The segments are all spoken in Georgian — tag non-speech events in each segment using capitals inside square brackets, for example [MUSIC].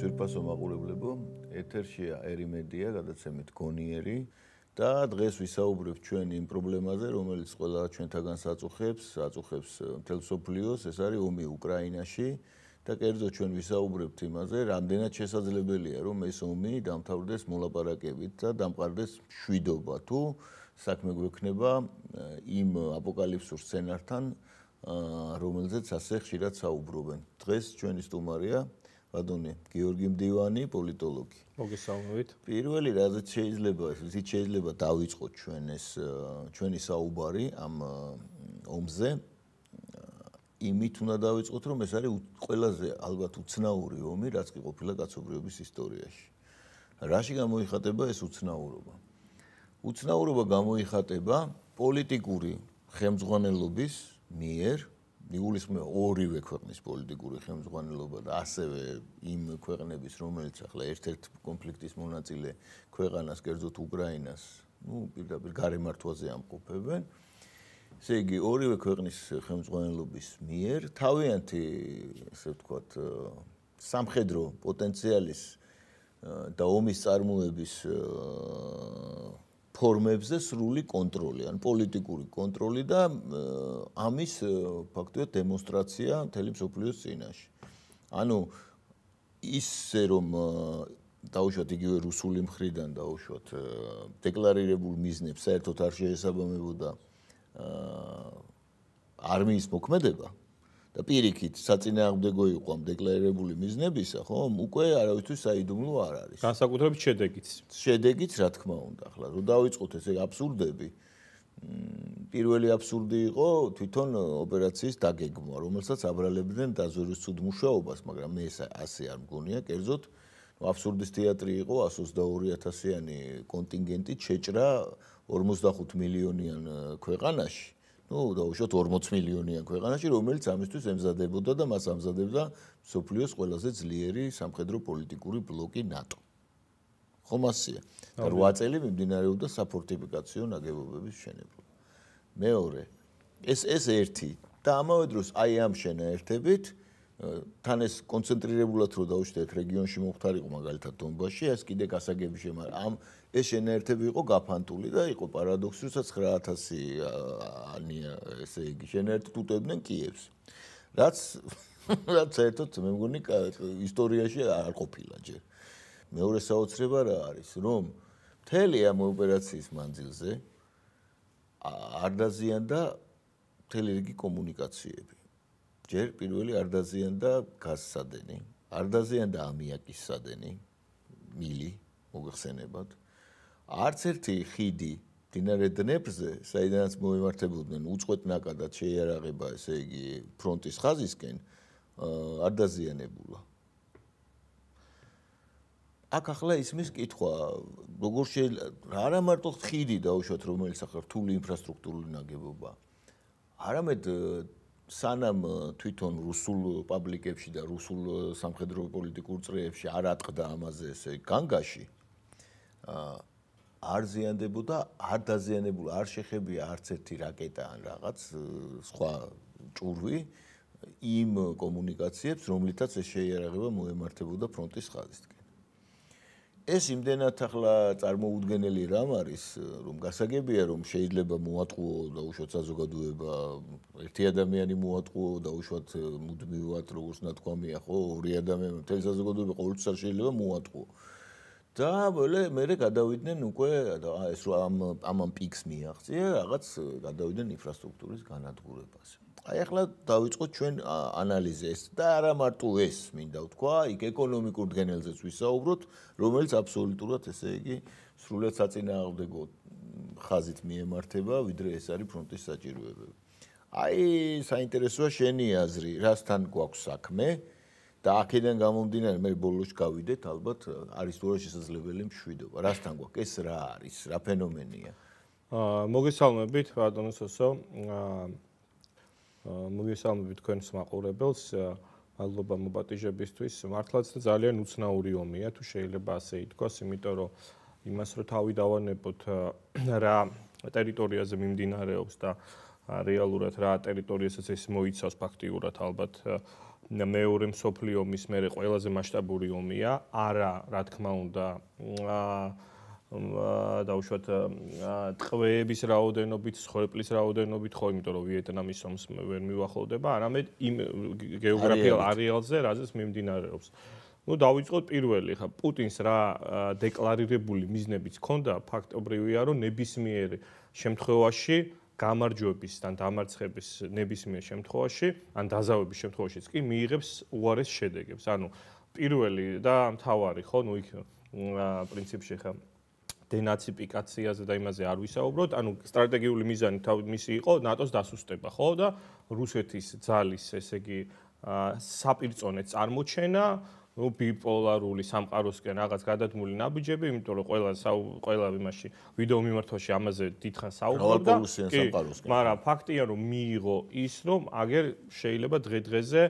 ცირფასო მაყურებლებო, ეთერშია ერიმედია გადაცემით გონიერი და დღეს ვისაუბრებ ჩვენ იმ პრობლემაზე, რომელიც ყველა ჩვენთაგან საწუხებს, საწუხებს მთელ სოფლიოს, ეს არის ომი უკრაინაში და კერძო ჩვენ ვისაუბრებთ იმაზე, რამდენად შესაძლებელია, რომ ეს ომი დამთავრდეს მოლაპარაკებით და დამყარდეს მშვიდობა თუ საქმე გვექნება იმ აპოკალიფსურ სცენართან რომელზეც ასე ხშირად საუბრობენ. დღეს ჩვენი სტუმარია ბადონი გიორგი მდივანი პოლიტოლოგი მოგესალმებით პირველი რაზეც შეიძლება ისიც შეიძლება დავიწყოთ ჩვენ ეს ჩვენი საუბარი ამ ომზე იმით უნდა დავიწყოთ რომ ეს არის ყველაზე ალბათ უცნაური ომი რაც კი ყოფილა კაცობრიობის ისტორიაში რაში გამოიხატება ეს უცნაურობა უცნაურობა გამოიხატება პოლიტიკური ხელმძღვანელობის მიერ იგულისხმება ორივე ქვეყნის პოლიტიკური ხელმძღვანელობა და ასევე იმ ქვეყნების, რომელიც ახლა ერთ-ერთ კონფლიქტის მონაწილე ქვეყანას, კერძოდ უკრაინას, ну, პირდაპირ გარემართვაზე ამყოფებენ. ესე იგი, ორივე ქვეყნის ხელმძღვანელობის მიერ თავიანთი, ასე ვთქვათ, სამხედრო პოტენციალის და ომის წარმოების აა ფორმებზე სრული კონტროლი, ან პოლიტიკური კონტროლი და ამის ფაქტობრივად დემონსტრაცია მთელი მსოფლიოს წინაშე. ანუ ისე რომ დაუშვათ იგივე რუსული მხრიდან დაუშვათ დეკლარირებულ მიზნებს საერთოდ არ შეესაბამებოდა არმიის მოქმედება, და პირიქით, საწინააღმდეგო იყო ამ დეკლარირებული მიზნებისა, ხო? უკვე არავითარ საიდუმლო არ არის. განსაკუთრებით შედეგიც. შედეგიც, რა თქმა უნდა, ახლა რომ დავიწყოთ ესე აბსურდები. პირველი აბსურდი იყო თვითონ ოპერაციის დაგეგმვა, რომელსაც აბრალებდნენ დაზვერვის ცუდ მუშაობას, მაგრამ მე ესე ასე არ მგონია, კერძოდ აბსურდის თეატრი იყო 122000-იანი კონტინგენტი შეჭრა 45 მილიონიან ქვეყანაში. ну, დაუშვათ 40 მილიონია ქვეყანაში, რომელიც ამისთვის ემზადებოდა და მას ამზადებდა სოფლიოს ყველაზე ძლიერი სამხედრო პოლიტიკური ბლოკი ნატო. ხომასია. და 8 წელი მიმდინარეობდა საფორტიფიკაციო ნაგებობების შენებლო. მეორე. ეს ეს ერთი და ამავე დროს აი ამ შენაერთებით თან ეს კონცენტრირებულად რო დაუშვათ რეგიონში მომხდარიყო მაგალითად დონბასში, ეს კიდე გასაგები შემა ამ ეს შენაერთები იყო გაფანტული და იყო პარადოქსი, რაც 9000 ანია, ესე იგი, შენაერთი ტუტებდნენ კიევს. რაც რაც ერთად მე მგონი ისტორიაში არ ყოფილა ჯერ. მეორე საოცრება რა არის, რომ მთელი ამ ოპერაციის მანძილზე არ დაზიანდა მთელი რიგი კომუნიკაციები. ჯერ პირველი არ დაზიანდა გასსადენი, არ დაზიანდა ამიაკის სადენი, მილი მოგხსენებად. არც ერთი ხიდი დინარე დნეპრზე, საიდანაც მოემართებოდნენ უצვეთ ნაკადად შეერაღება, ესე იგი ფრონტის ხაზისკენ, არ დაზიანებულა. აქ ახლა ისმის კითხვა, როგორ შეიძლება არა მარტო ხიდი დაუშვათ, რომელიც ახლა რთული ინფრასტრუქტურული ნაგებობა. არამედ სანამ თვითონ რუსულ პუბლიკებში და რუსულ სამხედრო პოლიტიკურ წრეებში არ ატყდა ამაზე ესე განგაში. აა არ ზიანდებოდა, არ დაზიანებული, არ შეხებია არც ერთი რაკეტა ან რაღაც სხვა ჭურვი იმ კომუნიკაციებს, რომლითაც ეს შეიარაღება მოემართებოდა ფრონტის ხაზისკენ. ეს იმდენად ახლა წარმოუდგენელი რამ არის, რომ გასაგებია, რომ შეიძლება მოატყუო და უშოთ საზოგადოება, ერთი ადამიანი მოატყუო და უშოთ მუდმივად როგორც ნათქვამია, ხო, ორი ადამიანი, თელ საზოგადოება ყოველთვის შეიძლება მოატყუო. და მე მე გადავიდნენ უკვე ეს ამ ამ პიქს მიაღწია რაღაც გადავიდნენ ინფრასტრუქტურის განადგურებას აი ახლა დავიწყოთ ჩვენ ანალიზეს და არა მარტო ეს მინდა ვთქვა იქ ეკონომიკურ დგენელზეც ვისაუბროთ რომელიც აბსოლუტურად ესე იგი სრულად საწინააღმდეგო ხაზით მიემართება ვიდრე ეს არის ფრონტის საჭიროებები აი საინტერესოა შენი აზრი რასთან გვაქვს საქმე და აქედან გამომდინარე მე ბოლოს გავიდეთ ალბათ არის უარ შესაძლებელი მშვიდობა რასთან გვაქვს ეს რა არის რა ფენომენია ა მოგესალმებით ბატონო სოსო ა მოგესალმებით თქვენს მაყურებელს მადლობა მოპატიჟებისთვის მართლაც ძალიან უცნაური ომია თუ შეიძლება ასე ითქვას იმიტომ რომ იმას რო თავი დავანებოთ რა ტერიტორიაზე მიმდინარეობს და რეალურად რა ტერიტორიასაც ეს მოიცავს ფაქტიურად ალბათ მეორე მსოფლიო ომის მერე ყველაზე მასშტაბური ომია, არა, რა თქმა უნდა, აა დაუშვათ ტყვეების რაოდენობით, სხვეპლის რაოდენობით, ხო, იმიტომ რომ ვიეტნამის ომს ვერ მიუახლოვდება, არამედ იმ გეოგრაფიულ არეალზე, რაზეც მიმდინარეობს. ну დავიწყოთ პირველი ხა პუტინს რა დეკლარირებული მიზნებიც ჰქონდა ფაქტობრივია რომ ნებისმიერ შემთხვევაში აა გამარჯვების ან დამარცხების ნებისმიერ შემთხვევაში ან დაზავების შემთხვევაშიც კი მიიღებს უარეს შედეგებს. ანუ პირველი და მთავარი ხო, ნუ იქ პრინციპში ხა დენაციფიკაციაზე და იმაზე არ ვისაუბროთ, ანუ სტრატეგიული მიზანი თავი მისი იყო ნატოს დასუსტება, ხო და რუსეთის ძალის ესე იგი საპირწონე წარმოჩენა, რო ბიპოლარული სამყაროსკენ რაღაც გადადმული ნაბიჯები, იმიტომ რომ ყველა ყველა იმაში ვიდეო მიმართვაში ამაზე დიდხანს საუბრობდა. კი, მაგრამ ფაქტია რომ მიიღო ის რომ აგერ შეიძლება დღე-დღეზე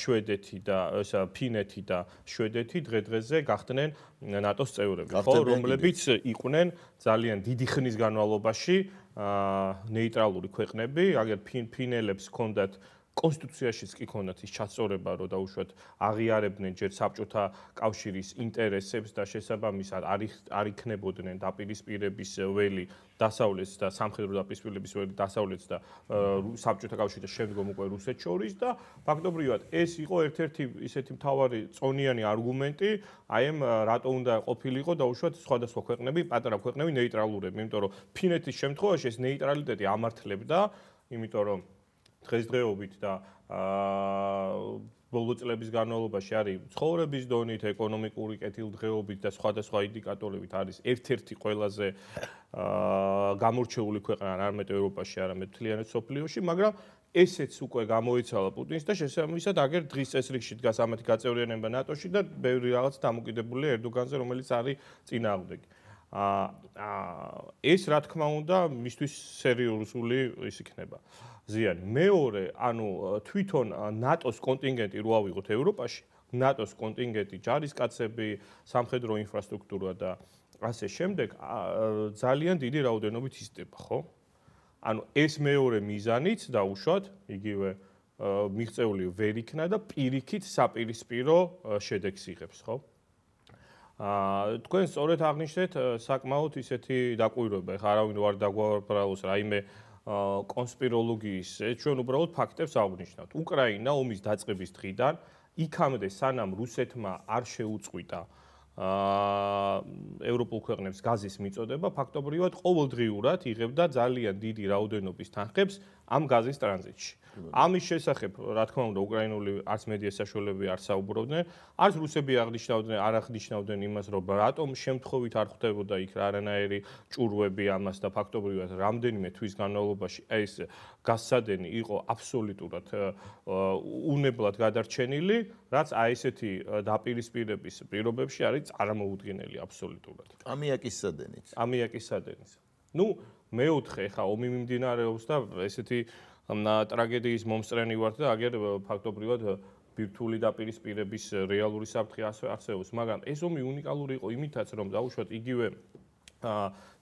შვედეთი და ესა ფინეთი და შვედეთი დღე-დღეზე გახდნენ ნატოს წევრები, ხო, რომლებიც იყვნენ ძალიან დიდი ხნის განმავლობაში აა ნეიტრალური ქვეყნები, აგერ ფინელებს კონდათ კონსტიტუციაშიც კი ქონდათ ის ჩაწორება, რომ დაუშვათ აღიარებდნენ ჯერ საბჭოთა კავშირის ინტერესებს და შესაბამისად არ არ იქნებოდნენ დაპირისპირების ველი დასავლეთს და სამხედრო დაპირისპირების ველი დასავლეთს და საბჭოთა კავშირის და შემდგომ უკვე რუსეთ შორის და ფაქტობრივად ეს იყო ერთ-ერთი ისეთი მთავარი წონიანი არგუმენტი აი ამ რატო უნდა ყოფილიყო დაუშვათ სხვადასხვა ქვეყნები, პატარა ქვეყნები ნეიტრალურები, იმიტომ რომ ფინეთის შემთხვევაში ეს ნეიტრალიტეტი ამართლებდა იმიტომ რომ დღესდღეობით და აა ბოლო წლების განმავლობაში არის ცხოვრების დონით, ეკონომიკური კეთილდღეობით და სხვადასხვა ინდიკატორებით არის ერთ-ერთი ყველაზე აა გამორჩეული ქვეყანა არამედ ევროპაში, არამედ მთლიანად სოფლიოში, მაგრამ ესეც უკვე გამოიცალა პუტინს და შესაბამისად აგერ დღის წეს რიგში დგას ამათი გაწევრიანება ნატოში და ბევრი რაღაც დამოკიდებულია ერდოგანზე, რომელიც არის წინააღმდეგი. აა ეს რა თქმა უნდა მისთვის სერიოზული ის იქნება ზიანი მეორე ანუ თვითონ ნატოს კონტინგენტი რო ავიღოთ ევროპაში ნატოს კონტინგენტი ჯარისკაცები სამხედრო ინფრასტრუქტურა და ასე შემდეგ ძალიან დიდი რაოდენობით იზრდება ხო ანუ ეს მეორე მიზანიც დაუშვათ იგივე მიღწეული ვერ იქნა და პირიქით საპირისპირო შედეგს იღებს ხო? აა თქვენ სწორედ აღნიშნეთ საკმაოდ ისეთი დაკვირვება. ხა არავინ ვარ დაგვაბრალოს რაიმე კონსპიროლოგიის. ჩვენ უბრალოდ ფაქტებს აღნიშნავთ. უკრაინა ომის დაწყების დღიდან იქამდე სანამ რუსეთმა არ შეუწყვიტა აა ევროპულ ქვეყნებს გაზის მიწოდება ფაქტობრივად ყოველდღიურად იღებდა ძალიან დიდი რაოდენობის თანხებს ამ გაზის ტრანზიტში. აა ამის შესახებ, რა თქმა უნდა, უკრაინული არც მედია საშუალებები არ საუბრობდნენ, არც რუსები აღნიშნავდნენ, არ აღნიშნავდნენ იმას, რომ რატომ შემთხვევით არ ხდებოდა იქ რანაერი ჭურვები ამას და ფაქტობრივად რამდენიმე თვის განმავლობაში ეს გასადენი იყო აბსოლუტურად უნებლად გადარჩენილი, რაც აი ესეთი დაპირისპირების პირობებში არის წარმოუდგენელი აბსოლუტურად. ამიაკის სადენიც. ამიაკის სადენიც. ну მეოთხე ხა ომი მიმდინარეობს და ესეთი ტრაგედიის მომსწრენი ვართ და აგერ ფაქტობრივად ბირთული დაპირისპირების რეალური საფრთხე ასე არსებობს, მაგრამ ეს ომი უნიკალური იყო იმითაც, რომ დაუშვათ იგივე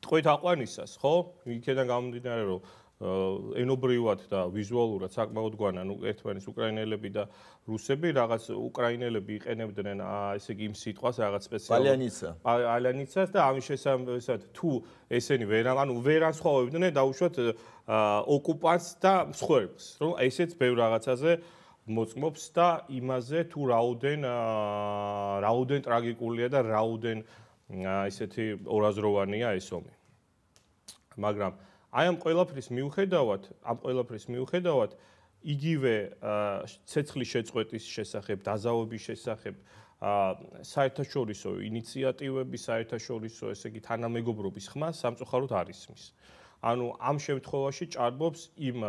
ტყვეთ აყვანისას, ხო? იქიდან გამომდინარე, რომ ენობრივად და ვიზუალურად საკმაოდ გვანა, ნუ ერთმანეთს უკრაინელები და რუსები, რაღაც უკრაინელები იყენებდნენ, ესე იგი იმ სიტყვას რაღაც სპეციალურად. ალიანიცა. ალიანიცას და ამ შესაძლოა თუ ესენი ვერ ანუ ვერ ასხოვებდნენ და უშუალოდ ოკუპანტს და მსხვერპს, რომ ესეც ბევრ რაღაცაზე მოწმობს და იმაზე თუ რაოდენ რაოდენ ტრაგიკულია და რაოდენ ისეთი ორაზროვანია ეს ომი. მაგრამ აა აი ამ ყველაფრის მიუხედავად, ამ ყველაფრის მიუხედავად იგივე ცეცხლის შეწყვეტის შესახებ, დაზავების შესახებ, საერთაშორისო ინიციატივები, საერთაშორისო ესე იგი თანამეგობრობის ხმა სამწუხაროდ არის მის. ანუ ამ შემთხვევაში ჭარბობს იმ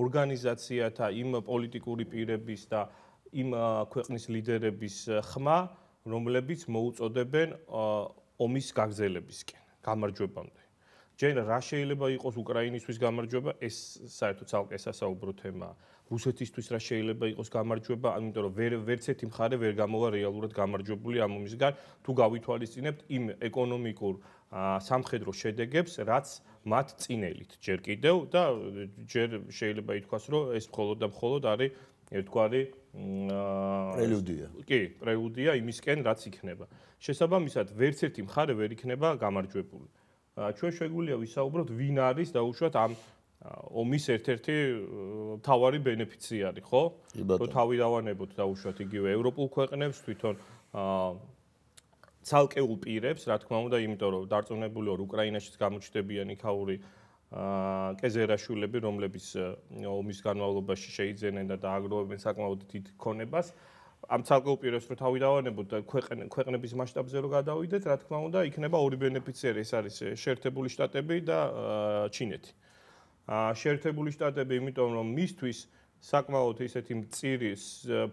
ორგანიზაციათა, იმ პოლიტიკური პირების და იმ ქვეყნის ლიდერების ხმა, რომლებიც მოუწოდებენ ომის გაგრძელებისკენ, გამარჯვებამდე. ჯერ რა შეიძლება იყოს უკრაინისთვის გამარჯობა ეს საერთოდ ძალკე სასაუბრო თემა რუსეთისთვის რა შეიძლება იყოს გამარჯობა ამიტომ რომ ვერ ვერც ერთი მხარე ვერ გამოვა რეალურად გამარჯვებული ამ მომისგან თუ გავითვალისწინებთ იმ ეკონომიკურ სამხედრო შედეგებს რაც მათ წინელით ჯერ კიდევ და ჯერ შეიძლება ითქვას რომ ეს მხოლოდ და მხოლოდ არის ერთგვარი პრელუდია. კი, პრელუდია იმისკენ რაც იქნება. შესაბამისად, ვერც ერთი მხარე ვერ იქნება გამარჯვებული. ჩვენ შეგვიძლია ვისაუბროთ ვინ არის დაუშვათ ამ ომის ერთ-ერთი მთავარი ბენეფიციარი, ხო? რო თავი დავანებოთ დაუშვათ იგივე ევროპულ ქვეყნებს თვითონ ცალკეულ პირებს, რა თქმა უნდა, იმიტომ რომ დარწმუნებული ვარ უკრაინაშიც გამოჩდებიან იქაური აა კეზერაშვილები, რომლებიც ომის განმავლობაში შეიძენენ და დააგროვებენ საკმაოდ დიდ ქონებას. აა ამ ცალკე უპირებს რომ თავიდავანებოთ და ქვეყნ ქვეყნების მასშტაბზე რომ გადავიდეთ, რა თქმა უნდა, იქნება ორი ბენეფიციარი, ეს არის შეერთებული შტატები და ჩინეთი. აა შეერთებული შტატები, იმიტომ რომ მისთვის საკმაოდ ისეთი მწირის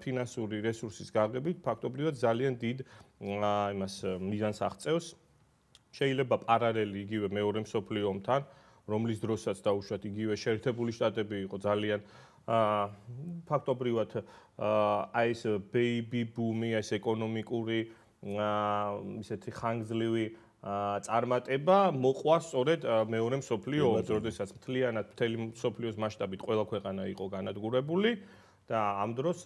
ფინანსური რესურსის გაღებით ფაქტობრივად ძალიან დიდ იმას მიზანს აღწევს. შეიძლება პარალელი იგივე მეორე მსოფლიო ომთან, რომლის დროსაც დაუშვათ იგივე შეერთებული შტატები იყო ძალიან ფაქტობრივად აი ეს ბეიბი ბუმი, ეს ეკონომიკური ისეთი ხანგრძლივი წარმატება მოყვას სწორედ მეორე მსოფლიო ომს, როდესაც მთლიანად მთელი მსოფლიოს მასშტაბით ყველა ქვეყანა იყო განადგურებული და ამ დროს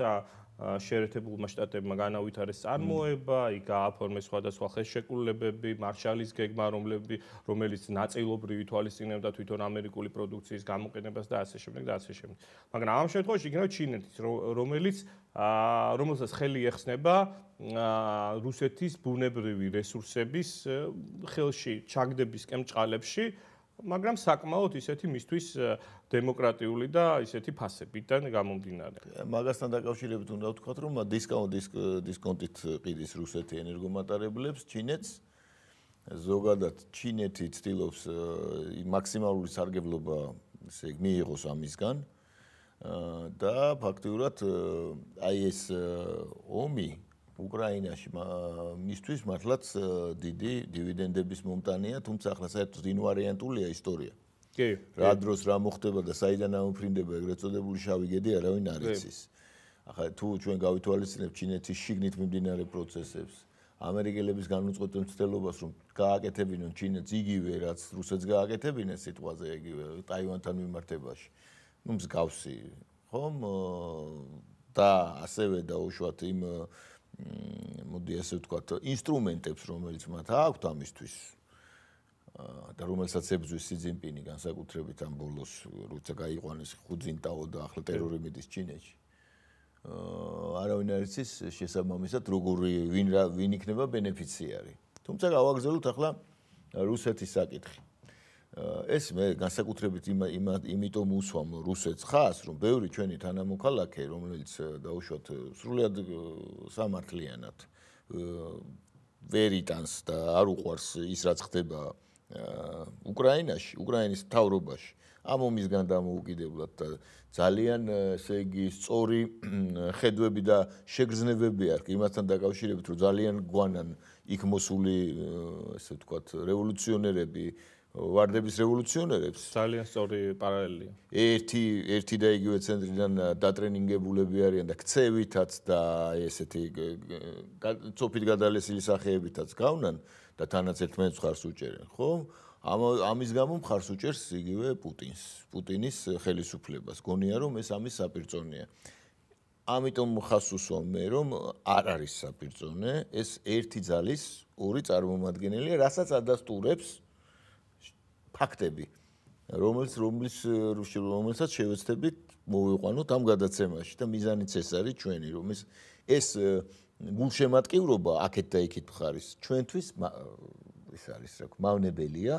შეერთებულმა შტატებმა განავითარეს წარმოება, იქ გააფორმეს სხვადასხვა ხელშეკრულებები, მარშალის გეგმა, რომლები რომელიც ნაწილობრივი თვალისწინებდა თვითონ ამერიკული პროდუქციის გამოყენებას და ასე შემდეგ და ასე შემდეგ. მაგრამ ამ შემთხვევაში იქნება ჩინეთის, რომელიც რომელსაც ხელი ეხსნება რუსეთის ბუნებრივი რესურსების ხელში ჩაგდების კემჭალებში მაგრამ საკმაოდ ისეთი მისთვის დემოკრატიული და ისეთი ფასებიდან გამომდინარე. მაგასთან დაკავშირებით უნდა ვთქვა, რომ დისკაუნტ დისკონტით ყიდის რუსეთი ენერგომატარებლებს, ჩინეთს ზოგადად ჩინეთი ცდილობს მაქსიმალური სარგებლობა ესე მიიღოს ამისგან და ფაქტიურად აი ეს ომი უკრაინაში მისთვის მართლაც დიდი დივიდენდების მომტანია, თუმცა ახლა საერთოდ ინვარიანტულია ისტორია. კი. რა დროს რა მოხდება და საიდან ამფრინდება ეგრეთ წოდებული შავი გედი, არავინ არ იცის. ახლა თუ ჩვენ გავითვალისწინებთ ჩინეთის შიგნით მიმდინარე პროცესებს, ამერიკელების განუწყვეტელ ცდელობას, რომ გააკეთებინონ ჩინეთს იგივე, რაც რუსეთს გააკეთებინეს სიტყვაზე იგივე ტაივანთან მიმართებაში. ნუ მსგავსი, ხომ? და ასევე დაუშვათ იმ მოდი ასე ვთქვათ, ინსტრუმენტებს, რომელიც მათ აქვთ ამისთვის. და რომელსაც ებძვის სიძინპინი განსაკუთრებით ამ ბოლოს, როცა გაიყვანეს ხუძინტაო და ახლა ტერორი მიდის ჩინეთში. აა არავინ არ იცის შესაბამისად როგორი ვინ რა ვინ იქნება ბენეფიციარი. თუმცა გავაგრძელოთ ახლა რუსეთის საკითხი. ეს მე განსაკუთრებით იმ იმიტომ უსვამ რუსეთს ხას, რომ ბევრი ჩვენი თანამოქალაქე, რომელიც დაუშვათ სრულად სამართლიანად ვერიტანს და არ უყვარს ის რაც ხდება უკრაინაში, უკრაინის თავრობაში, ამ ომისგან დამოუკიდებლად და ძალიან ესე იგი სწორი ხედვები და შეგრძნებები აქვს იმასთან დაკავშირებით, რომ ძალიან გვანან იქ მოსული ესე ვთქვათ რევოლუციონერები ვარდების რევოლუციონერებს. ძალიან სწორი პარალელია. ერთი ერთი და იგივე ცენტრიდან э, დატრენინგებულები არიან და ქცევითაც და ესეთი ცოფით გადალესილი სახეებითაც გავნან და თანაც ერთმანეთს ხარს უჭერენ, ხო? ამ ამის გამო მხარს უჭერს იგივე პუტინს, პუტინის ხელისუფლებას. გონია რომ ეს ამის საპირწონეა. ამიტომ ხას უსვა მე რომ არ არის საპირწონე, ეს ერთი ძალის ორი წარმომადგენელია, რასაც ადასტურებს ფაქტები რომელს რომლის э, რომელსაც შევეცდებით მოვიყვანოთ ამ გადაცემაში და მიზანიც ეს არის ჩვენი რომ ეს ეს э, გულშემატკივრობა აქეთ და იქით ხარის ჩვენთვის ეს э, არის რა ქვია მავნებელია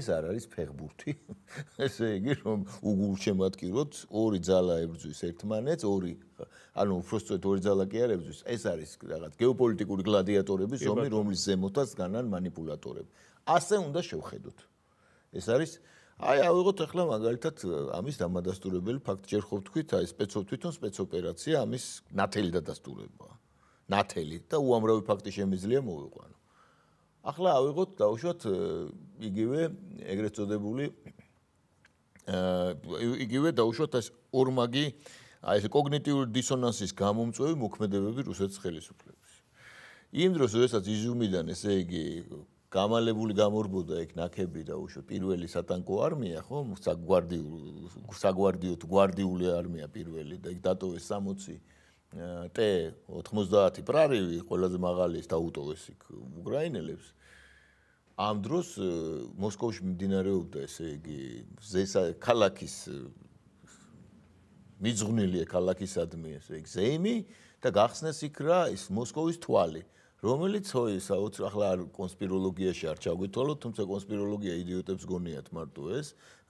ეს არ არის ფეხბურთი [LAUGHS] ესე იგი რომ უგულშემატკივროთ ორი ძალა ებრძვის ერთმანეთს ორი ანუ უბრალოდ ორი ძალა კი არ ებრძვის ეს არის რაღაც გეოპოლიტიკური გლადიატორების ომი რომლის ზემოთაც განან манипуляტორებ ასე უნდა შევხედოთ ეს არის აი ავიღოთ ახლა მაგალითად ამის დამადასტურებელი ფაქტი ჯერ ხო ვთქვით აი სპეცო თვითონ სპეცოპერაცია ამის ნათელი დადასტურებაა ნათელი და უამრავი ფაქტი შემიძლია მოვიყვანო ახლა ავიღოთ დაუშვათ იგივე ეგრეთ წოდებული იგივე დაუშვათ ეს ორმაგი აი ეს კოგნიტიური დისონანსის გამომწვევი მოქმედებები რუსეთის ხელისუფლების იმ დროს როდესაც იზუმიდან ესე იგი გამალებული გამორბოდა ეგ ნაკები და უშო პირველი სატანკო არმია ხო საგვარდიული საგვარდიო თ გვარდიული არმია პირველი და ეგ დატოვეს 60 ტ 90 პრარივი ყველაზე მაღალი ის დაუტოვეს იქ უკრაინელებს ამ დროს მოსკოვში მიმდინარეობდა ესე იგი ზესა ქალაქის მიძღვნილია ქალაქისადმი ესე იგი ზეიმი და გახსნეს იქ რა ის მოსკოვის თვალი რომელიც ხო საოცრ ახლა არ კონსპიროლოგიაში არ ჩაგვითვალო, თუმცა კონსპიროლოგია იდიოტებს გონიათ მარტო ეს,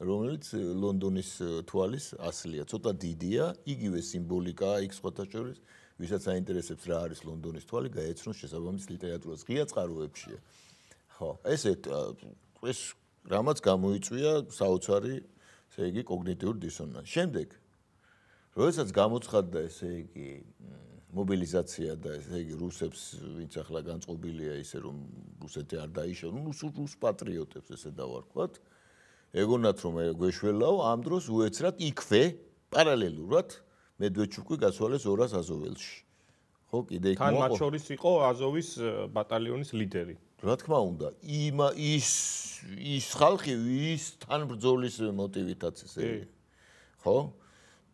რომელიც ლონდონის თვალის ასლია, ცოტა დიდია, იგივე სიმბოლიკაა იქ სხვათა შორის, ვისაც აინტერესებს რა არის ლონდონის თვალი, გაეცნოს შესაბამის ლიტერატურას ღია წყაროებში. ხო, ეს ეს რამაც გამოიწვია საოცარი, ესე იგი, კოგნიტიური დისონანსი. შემდეგ, როდესაც გამოცხადდა ესე იგი, მობილიზაცია და ესე იგი რუსებს ვინც ახლა განწყობილია ისე რომ რუსეთი არ დაიშო, ნუ რუს პატრიოტებს ესე დავარქვათ. ეგონათ რომ გეშველაო ამ დროს უეცრად იქვე პარალელურად მედვეჩუკი გასვალეს 200 აზოველში. ხო, კიდე იქ მოყო. თან მათ შორის იყო აზოვის ბატალიონის ლიდერი. რა თქმა უნდა, იმ ის ის ხალხი ვის თან ბრძოლის მოტივიტაციაა. ხო?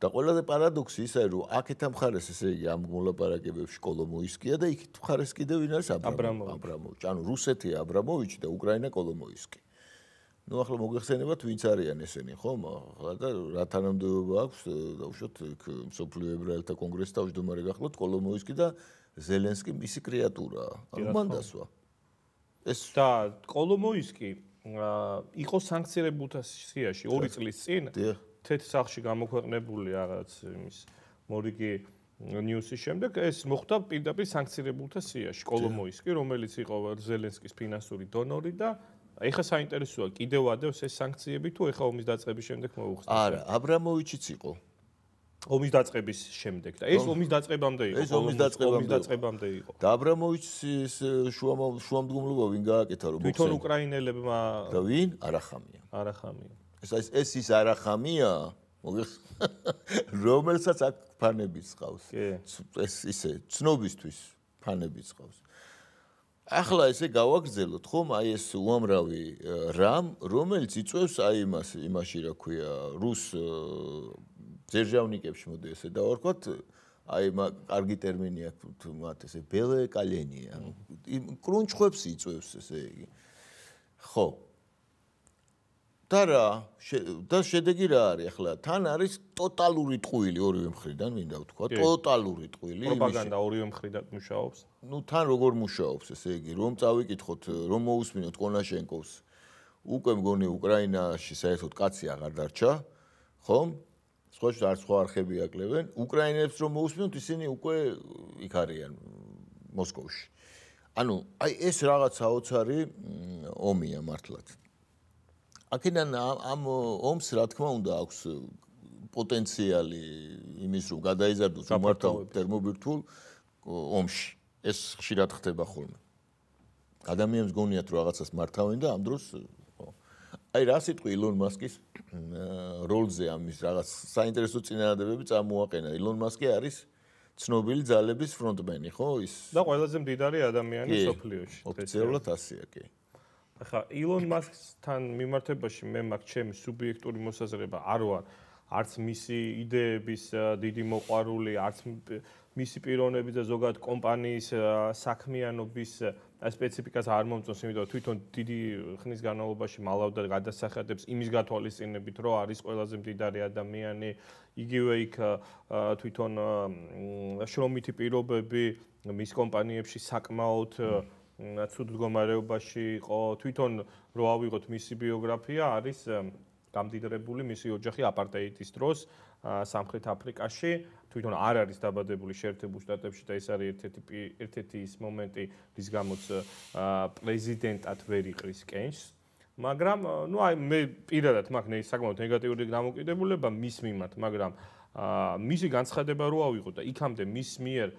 და ყველაზე პარადოქსი ისაა რომ აქეთ ამხარეს ესე იგი ამ მოლაპარაკებებში კოლომოისკია და იქით ხარეს კიდე ვინ არის აბრამოვიჩი აბრამოვიჩი ანუ რუსეთი აბრამოვიჩი და უკრაინა კოლომოისკი ну ახლა მოგეხსენებათ ვინც არიან ესენი ხო ახლა და რა თანამდებობა აქვს დაუშვოთ იქ სოფლიო ებრაელთა კონგრესს თავმჯდომარე გახლავთ კოლომოისკი და ზელენსკი მისი კრეატურა ანუ მან დასვა ეს და კოლომოისკი იყო სანქცირებულთა სიაში ორი წლის წინ თეთრ სახში გამოქვეყნებული რაღაც იმის მორიგი ნიუსის შემდეგ ეს მოხდა პირდაპირ სანქცირებულთა სიაში კოლომოისკი რომელიც იყო ზელენსკის ფინანსური დონორი და ეხა საინტერესოა კიდევ ადევს ეს სანქციები თუ ეხა ომის დაწყების შემდეგ მოუხსნა არა აბრამოვიჩიც იყო ომის დაწყების შემდეგ და ეს ომის დაწყებამდე იყო ეს ომის დაწყებამდე იყო და აბრამოვიჩის შუამდგომლობა ვინ გააკეთა რომ თვითონ უკრაინელებმა და ვინ არახამია არახამია ეს არის ეს ის არახამია [LAUGHS] რომელსაც აქ ფანები წავს ეს ისე ცნობისთვის ფანები წავს ახლა ესე გავაგრძელოთ ხომ აი ეს უამრავი რამ რომელიც იწევს აი იმას იმაში რა ქვია რუს ძერჟავნიკებში მოდი ესე დავარქვა აი მაგ კარგი ტერმინი აქვს თუმცა ესე ბელე კალენია კრუნჩხვებს იწევს ესე იგი ხო და რა და შედეგი რა არის ახლა თან არის ტოტალური ტყუილი ორივე მხრიდან მინდა ვთქვა ტოტალური ტყუილი პროპაგანდა ორივე მხრიდან მუშაობს ну თან როგორ მუშაობს ესე იგი რომ წავიკითხოთ რომ მოусმინოთ კონაშენკოს უკვე მგონი უკრაინაში საერთოდ კაცი აღარ დარჩა ხომ სხვაში არ სხვა არხები აკლებენ უკრაინელებს რომ მოусმინოთ ისინი უკვე იქ არიან მოსკოვში ანუ აი ეს რაღაცა ოცარი ომია მართლაც აქედან ამ ომს რა თქმა უნდა აქვს პოტენციალი იმის რომ გადაიზარდოს მომართო თერმობირთულ ომში ეს ხშირად ხდება ხოლმე ადამიანს გონიათ რომ რაღაცას მართავენ და ამ დროს აი რა სიტყვი ილონ მასკის როლზე ამის რაღაც საინტერესო წინადადებები წამოაყენა ილონ მასკი არის ცნობილი ძალების ფრონტმენი ხო ის და ყველაზე მდიდარი ადამიანი სოფლიოში ოფიციალურად ასეა კი ხა ილონ მასკთან მიმართებაში მე მაქვს ჩემი სუბიექტური მოსაზრება არ ვარ არც მისი იდეების დიდი მოყვარული არც მისი პიროვნების და ზოგადად კომპანიის საქმიანობის სპეციფიკას არ მომწონს იმიტომ რომ თვითონ დიდი ხნის განმავლობაში მალავდა გადასახადებს იმის გათვალისწინებით რომ არის ყველაზე მდიდარი ადამიანი იგივე იქ თვითონ შრომითი პირობები მის კომპანიებში საკმაოდ ცუდ მდგომარეობაში იყო თვითონ რო ავიღოთ მისი ბიოგრაფია არის გამდიდრებული მისი ოჯახი აპარტეიდის დროს სამხრეთ აფრიკაში თვითონ არ არის დაბადებული შეერთებულ შტატებში და ეს არის ერთ-ერთი ერთ-ერთი ის მომენტი რის გამოც პრეზიდენტად ვერ იყრის კენს მაგრამ ნუ აი მე პირადად მაგ ნე საკმაოდ ნეგატიური გამოკიდებულება მის მიმართ მაგრამ აა მისი განცხადება რო ავიღო და იქამდე მის მიერ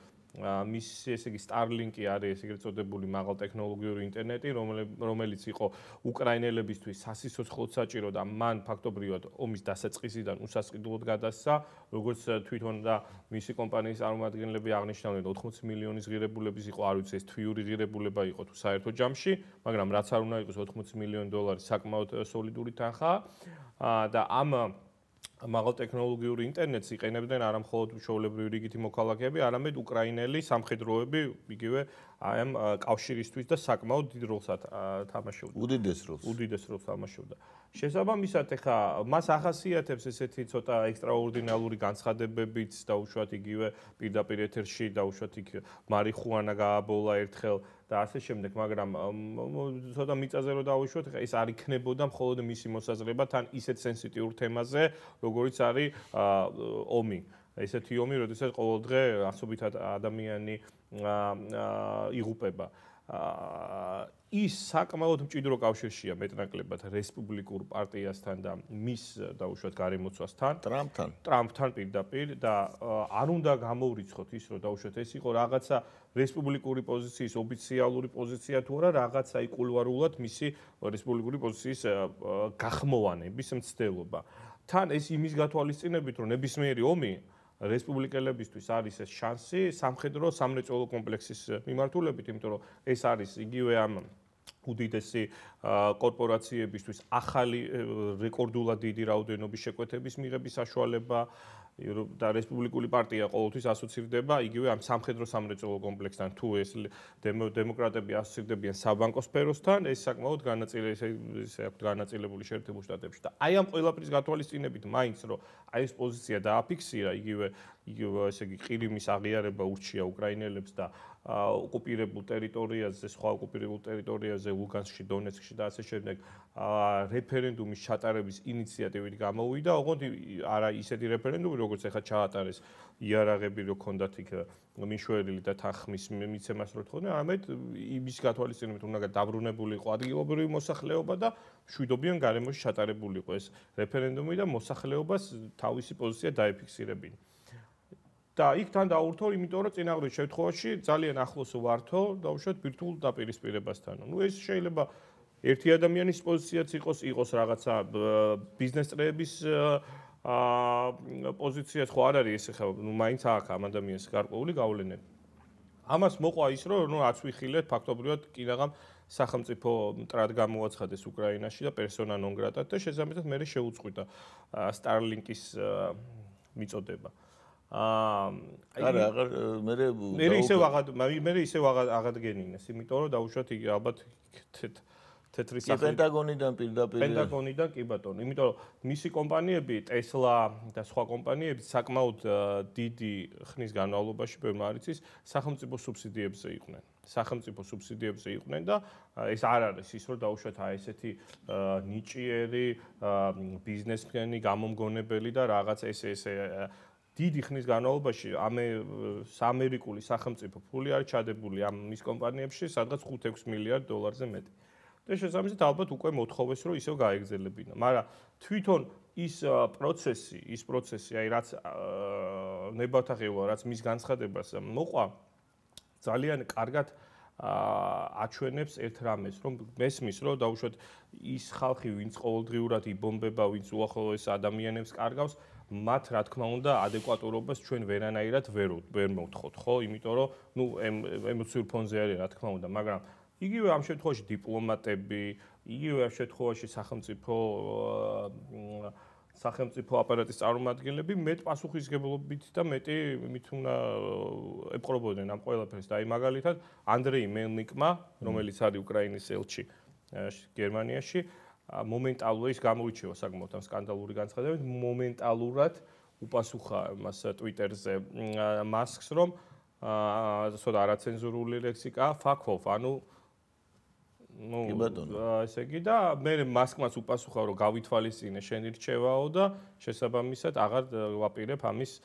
მის ესე იგი Starlink-ი არის ესე იგი წოდებული მაღალტექნოლოგიური ინტერნეტი, რომელიც იყო უკრაინელებისთვის სასიცოცხლო საჭირო და მან ფაქტობრივად ომის დასაწყისიდან უსასყიდლოდ გადასცა, როგორც თვითონ და მისი კომპანიის წარმომადგენლები აღნიშნავენ, 80 მილიონის ღირებულების იყო, არ ვიცი ეს თვიური ღირებულება იყო თუ საერთო ჯამში, მაგრამ რაც არ უნდა იყოს 80 მილიონი დოლარი საკმაოდ სოლიდური თანხა და ამ მაღალტექნოლოგიური ინტერნეტს იყენებდნენ არა მხოლოდ შოულებრივი რიგითი მოქალაქეები, არამედ უკრაინელი სამხედროები, იგივე აი ამ კავშირისთვის და საკმაოდ დიდ როლს ათამაშებდა. უდიდეს როლს. უდიდეს როლს ამაშებდა. შესაბამისად, ეხა მას ახასიათებს ესეთი ცოტა ექსტრაორდინალური განცხადებებიც და უშუალოდ იგივე პირდაპირ ეთერში და უშუალოდ იქ მარიხუანა გააბოლა ერთხელ და ასე შემდეგ, მაგრამ ცოტა მიწაზე რო დავუშვათ, ეხა ეს არ იქნებოდა მხოლოდ მისი მოსაზრება თან ისეთ სენსიტიურ თემაზე, როგორიც არის ომი. ესეთი ომი, როდესაც ყოველდღე ასობით ადამიანი იღუპება. ის საკმაოდ მჭიდრო კავშირშია მეტნაკლებად რესპუბლიკურ პარტიასთან და მის დაუშვათ გარემოცვასთან, ტრამპთან. ტრამპთან პირდაპირ და არ უნდა გამოვრიცხოთ ის, რომ დაუშვათ ეს იყო რაღაცა რესპუბლიკური პოზიციის ოფიციალური პოზიცია თუ არა, რაღაცა იკულვარულად მისი რესპუბლიკური პოზიციის გახმოვანების მცდელობა. თან ეს იმის გათვალისწინებით, რომ ნებისმიერი ომი რესპუბლიკელებისთვის არის ეს შანსი სამხედრო სამრეწველო კომპლექსის მიმართულებით, იმიტომ რომ ეს არის იგივე ამ უდიდესი კორპორაციებისთვის ახალი რეკორდულად დიდი რაოდენობის შეკვეთების მიღების საშუალება და რესპუბლიკური პარტია ყოველთვის ასოცირდება იგივე ამ სამხედრო სამრეწველო კომპლექსთან თუ ეს დემოკრატები ასოცირდებიან საბანკო სფეროსთან ეს საკმაოდ განაწილებული ისე აქვს განაწილებული შეერთებულ შტატებში და აი ამ ყველაფრის გათვალისწინებით მაინც რომ აი ეს პოზიცია დააფიქსირა იგივე იგივე ესე იგი ყირიმის აღიარება ურჩია უკრაინელებს და ოკუპირებულ ტერიტორიაზე, სხვა ოკუპირებულ ტერიტორიაზე, ლუგანსკში, დონეცკში და ასე შემდეგ, რეფერენდუმის ჩატარების ინიციატივით გამოვიდა, ოღონდ არა ისეთი რეფერენდუმი, როგორც ახლა ჩაატარეს იარაღები, რო ქონდათ იქ მიშველი და თახმის მიცემას რო თქვენ, ამეთ იმის გათვალისწინებით უნდა დაბრუნებული იყო ადგილობრივი მოსახლეობა და მშვიდობიან გარემოში ჩატარებული იყო ეს რეფერენდუმი და მოსახლეობას თავისი პოზიცია დაიფიქსირებინა. და იქ თან დაურთო, იმიტომ რომ წინაღრის შემთხვევაში ძალიან ახლოს ვართო, დაუშვათ ვირტუალ დაპირისპირებასთან. ნუ ეს შეიძლება ერთი ადამიანის პოზიციაც იყოს, იყოს რაღაცა ბიზნეს წრეების აა პოზიციაც ხო არ არის ეს ხა, ნუ მაინც აქ ამ ადამიანს გარკვეული გავლენები. ამას მოყვა ის, რომ ნუ არც ვიხილეთ ფაქტობრივად კი რაღამ სახელმწიფო მტრად გამოაცხადეს უკრაინაში და პერსონა ნონ გრატა და შესაბამისად მე შეუწყვიტა სტარლინკის მიწოდება. აა აა არა აღარ მე მე ისევ აღარ მე ისევ აღარ აღადგენინეს იმიტომ რომ დაუშვათ იგი ალბათ თეთ თეთრი სახე პენტაგონიდან პირდაპირ პენტაგონიდან კი ბატონო იმიტომ რომ მისი კომპანიები Tesla და სხვა კომპანიები საკმაოდ დიდი ხნის განმავლობაში ბემარიცის სახელმწიფო სუბსიდიებზე იყვნენ სახელმწიფო სუბსიდიებზე იყვნენ და ეს არ არის ის რომ დაუშვათ აი ესეთი ნიჭიერი ბიზნესმენი გამომგონებელი და რაღაც ეს ეს დიდი ხნის განმავლობაში ამე ამერიკული სახელმწიფო ფული არ ჩადებული ამ მის კომპანიებში სადღაც 5-6 მილიარდ დოლარზე მეტი. და შესაბამისად ალბათ უკვე მოთხოვეს რომ ისევ გაეგზელებინა. მაგრამ თვითონ ის პროცესი, ის პროცესი, აი რაც ნებათა ღევა, რაც მის განცხადებას მოყვა ძალიან კარგად აჩვენებს ერთ რამეს, რომ მესმის, რომ დაუშვათ ის ხალხი, ვინც ყოველდღიურად იბომბება, ვინც უახლოეს ადამიანებს კარგავს, მათ რა თქმა უნდა ადეკვატურობას ჩვენ ვერანაირად ვერ ვერ მოვთხოთ, ხო? იმიტომ რომ ნუ ემოციურ ფონზე არის რა თქმა უნდა, მაგრამ იგივე ამ შემთხვევაში დიპლომატები, იგივე ამ შემთხვევაში სახელმწიფო სახელმწიფო აპარატის წარმომადგენლები მეტ პასუხისგებლობით და მეტი იმით უნდა ეპყრობოდნენ ამ ყველაფერს. და აი მაგალითად, ანდრეი მელნიკმა, რომელიც არის უკრაინის ელჩი გერმანიაში, მომენტალურად ის გამოიჩევა საკმაოდ ამ სკანდალური განცხადებით მომენტალურად უპასუხა მას ტვიტერზე მასკს რომ აა სულ არაცენზურული ლექსიკა ფაქოვ ანუ ну ესე იგი და მე მასკმას უპასუხა რომ გავითვალისწინე შენ ირჩევაო და შესაბამისად აღარ ვაპირებ ამის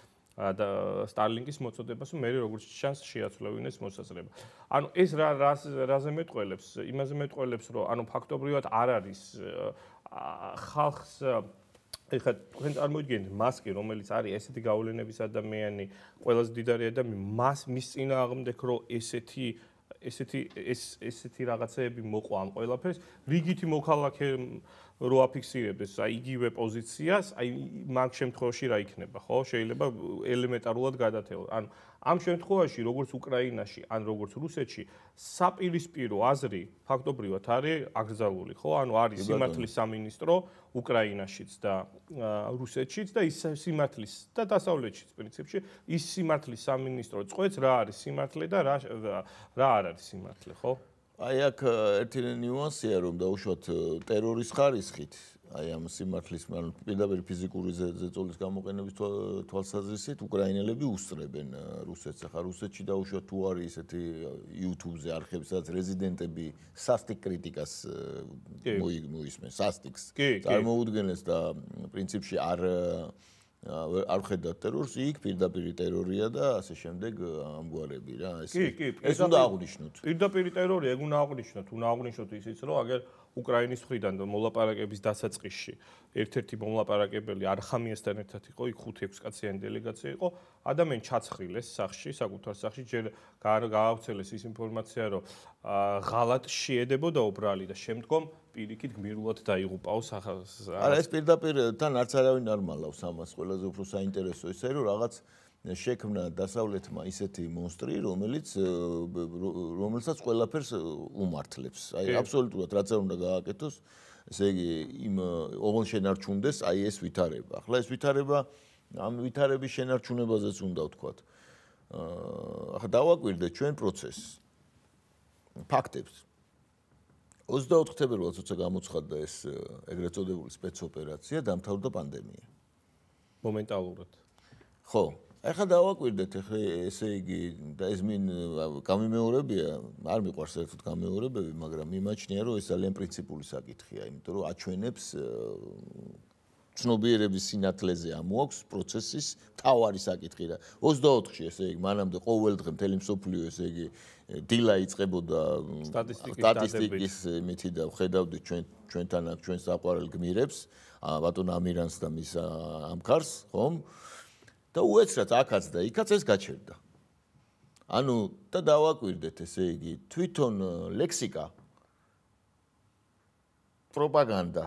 და სტარლინგის მოწოდებას, რომ მე როგორც შანს შეაცვლავინეს მოსაზრება. ანუ ეს რა რაზე მეტყოლებს? იმაზე მეტყოლებს, რომ ანუ ფაქტობრივად არ არის ხალხს ეხლა თქვენ წარმოიდგინეთ მასკი, რომელიც არის ესეთი გავლენების ადამიანი, ყველაზე დიდარი ადამიანი, მას მის წინააღმდეგ რომ ესეთი ესეთი ეს ესეთი რაღაცეები მოყვა ამ ყველაფერს რიგითი მოქალაქე რო აფიქსირებს აი იგივე პოზიციას აი მაგ შემთხვევაში რა იქნება ხო შეიძლება ელემენტარულად გადათეო ანუ ამ შემთხვევაში როგორც უკრაინაში ან როგორც რუსეთში საპირისპირო აზრი ფაქტობრივად არის აკრძალული ხო ანუ არის სიმართლის სამინისტრო უკრაინაშიც და რუსეთშიც და ის სიმართლის და დასავლეთშიც პრინციპში ის სიმართლის სამინისტრო წვეთს რა არის სიმართლე და რა რა არ არის სიმართლე ხო აი აქ ერთი ნიუანსია რომ დაუშვათ ტერორის ხარისხით აი ამ სიმართლის მან პირდაპირ ფიზიკური ზეწოლის გამოყენების თვალსაზრისით უკრაინელები უსწრებენ э, რუსეთს ახლა რუსეთში დაუშვა თუ არის ესეთი э, YouTube-ზე არხები სადაც რეზიდენტები სასტიკ კრიტიკას э, მოისმენ სასტიკს წარმოუდგენელს და პრინციპში არ არ ხედავთ ტერორს იქ პირდაპირ ტერორია და ასე შემდეგ ამგვარები რა ეს ეს უნდა აღნიშნოთ პირდაპირ ტერორია ეგ უნდა აღნიშნოთ უნდა აღნიშნოთ ისიც რომ აგერ უკრაინის მხრიდან მოლაპარაკების დასაწყისში ერთ-ერთი მომლაპარაკებელი არხამიასთან ერთად იყო, იქ 5-6 კაციანი დელეგაცია იყო. ადამიან ჩაცხრილეს სახში, საკუთარ სახში ჯერ გააავრცელეს ის ინფორმაცია, რომ ღალატ შეედებოდა უბრალი და შემდგომ პირიქით გმირულად დაიღუპავ სახას. არა, ეს პირდაპირ თან არც არავინ არ მალავს ამას, ყველაზე უფრო საინტერესო ისე რომ რაღაც შექმნა დასავლეთმა ისეთი მონსტრი, რომელიც რომელსაც ყველაფერს უმართლებს. აი აბსოლუტურად რაც არ უნდა გააკეთოს, ესე იგი იმ ოღონ შენარჩუნდეს აი ეს ვითარება. ახლა ეს ვითარება ამ ვითარების შენარჩუნებაზეც უნდა ვთქვათ. აა ახლა დავაკვირდეთ ჩვენ პროცესს. ფაქტებს. 24 თებერვალს როცა გამოცხადდა ეს ეგრეთ წოდებული სპეცოპერაცია, დამთავრდა პანდემია. მომენტალურად. ხო, ახლა დავაკვირდეთ ახლა ესე იგი და ეს მინ გამიმეორებია არ მიყვარს ერთად გამიმეორებები მაგრამ იმაჩნია რომ ეს ძალიან პრინციპული საკითხია იმიტომ რომ აჩვენებს ცნობიერების სინათლეზე ამოაქვს პროცესის თავარი საკითხი და 24-ში ესე იგი მანამდე ყოველდღე მთელი მსოფლიო ესე იგი დილა იწებოდა სტატისტიკის მითი და ხედავდით ჩვენ ჩვენთან ჩვენს აყვარელ გმირებს ბატონ ამირანს და მის ამქარს ხომ და უეცრად აქაც და იქაც ეს გაჩერდა. ანუ და დავაკვირდეთ, ესე იგი, თვითონ ლექსიკა პროპაგანდა